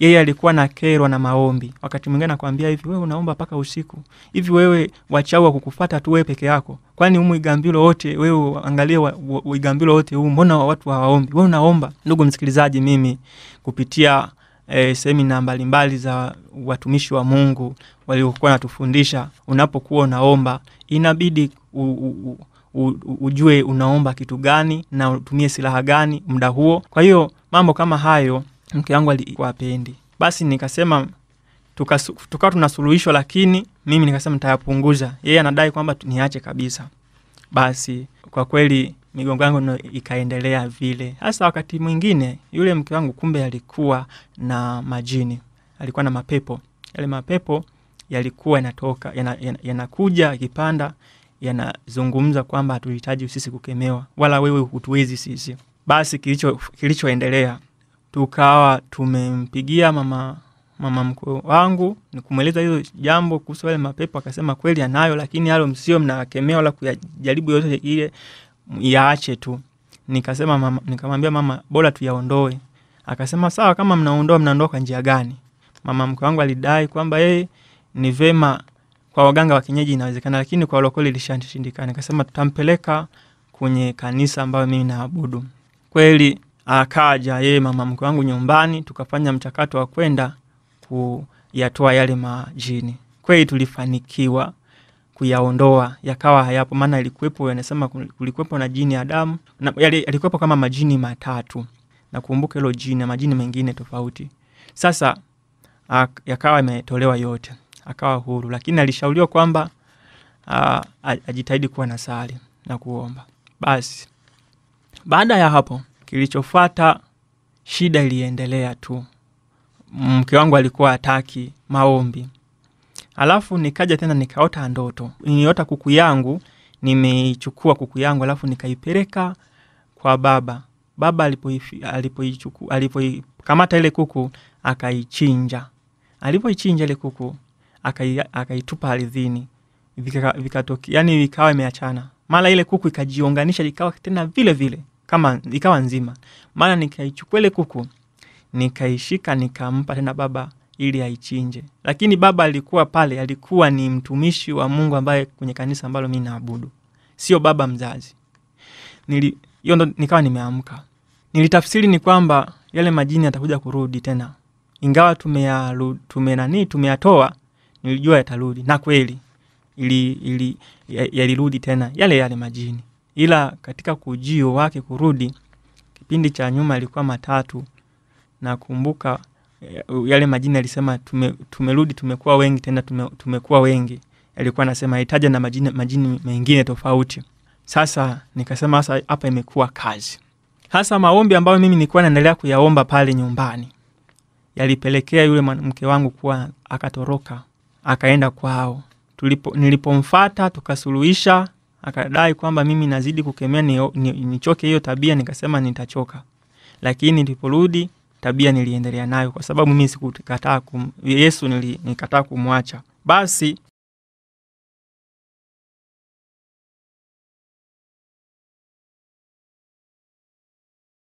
yeye alikuwa na kerwa na maombi. Wakati mwingine nakwambia hivi, wewe unaomba mpaka usiku hivi, wewe wachau wa kukufata tu wewe peke yako? Kwani umu Igambilo wote wewe, angalie Igambilo wote huu, mbona watu hawaombi? Wewe unaomba. Ndugu msikilizaji, mimi kupitia e, semina mbalimbali za watumishi wa Mungu waliokuwa natufundisha, unapokuwa unaomba inabidi u, u, u, ujue unaomba kitu gani na utumie silaha gani muda huo. Kwa hiyo mambo kama hayo mke wangu alikuwa apendi, basi nikasema tukawa tuna suluhisho, lakini mimi nikasema ntayapunguza Yeye anadai kwamba niache kabisa. Basi kwa kweli migongo yangu no ikaendelea vile. Hasa wakati mwingine yule mke wangu kumbe alikuwa na majini, alikuwa na mapepo. Yale mapepo yalikuwa yanatoka yanakuja, yana, yana kipanda yanazungumza kwamba hatuhitaji sisi kukemewa, wala wewe hutuwezi sisi. Basi kilichoendelea kilicho tukawa tumempigia mama mama mkwe wangu ni kumweleza jambo kuhusu wale mapepo. Akasema kweli anayo, lakini alo msio mnawakemea wala kuyajaribu yote ile yaache tu. Nikasema mama, nikamwambia mama, bora tuyaondoe. Akasema sawa, kama mnaondoa mnaondoa kwa njia gani? Mama mke wangu alidai kwamba yeye ni vema kwa waganga wa kienyeji inawezekana, lakini kwa walokole ilishashindikana. Nikasema tutampeleka kwenye kanisa ambayo mimi naabudu. Kweli akaja yeye mama mke wangu nyumbani, tukafanya mchakato wa kwenda kuyatoa yale majini. Kweli tulifanikiwa kuyaondoa yakawa hayapo, maana ilikuwepo, anasema kulikuwepo na jini Adamu na, yalikuwepo kama majini matatu nakumbuka hilo jini na majini mengine tofauti. Sasa yakawa imetolewa yote, akawa huru, lakini alishauriwa kwamba ajitahidi kuwa na sali na kuomba. Basi baada ya hapo, kilichofata shida iliendelea tu. Mke wangu alikuwa ataki maombi Alafu nikaja tena nikaota ndoto, niota kuku yangu, nimeichukua kuku yangu alafu nikaipeleka kwa baba. Baba alipoikamata ile kuku akaichinja, alipoichinja ile kuku akaitupa akai ardhini, vikatoki yani ikawa imeachana. Mara ile kuku ikajiunganisha ikawa tena vile vile kama ikawa nzima. Mara nikaichukua ile kuku nikaishika nikampa tena baba ili aichinje. Lakini baba alikuwa pale, alikuwa ni mtumishi wa Mungu ambaye kwenye kanisa ambalo mi naabudu, sio baba mzazi. hiyo ndo nikawa nimeamka, nilitafsiri ni kwamba yale majini yatakuja kurudi tena, ingawa tumeyalu tume tumeyatoa, nilijua yatarudi, na kweli yalirudi tena yale yale majini, ila katika kujio wake kurudi, kipindi cha nyuma alikuwa matatu. Nakumbuka Eh, yale majina alisema tume, tumerudi tumekuwa wengi tena tume, tumekuwa wengi. Alikuwa anasema haitaja na majini, majini mengine tofauti. Sasa nikasema sasa hapa imekuwa kazi. Hasa maombi ambayo mimi nilikuwa naendelea kuyaomba pale nyumbani yalipelekea yule mke wangu kuwa akatoroka akaenda kwao. Tulipo, nilipomfata tukasuluhisha, akadai kwamba mimi nazidi kukemea nichoke ni, ni, hiyo tabia. Nikasema nitachoka, lakini niliporudi tabia niliendelea nayo, kwa sababu mimi sikukataa kum, Yesu nilikataa kumwacha. Basi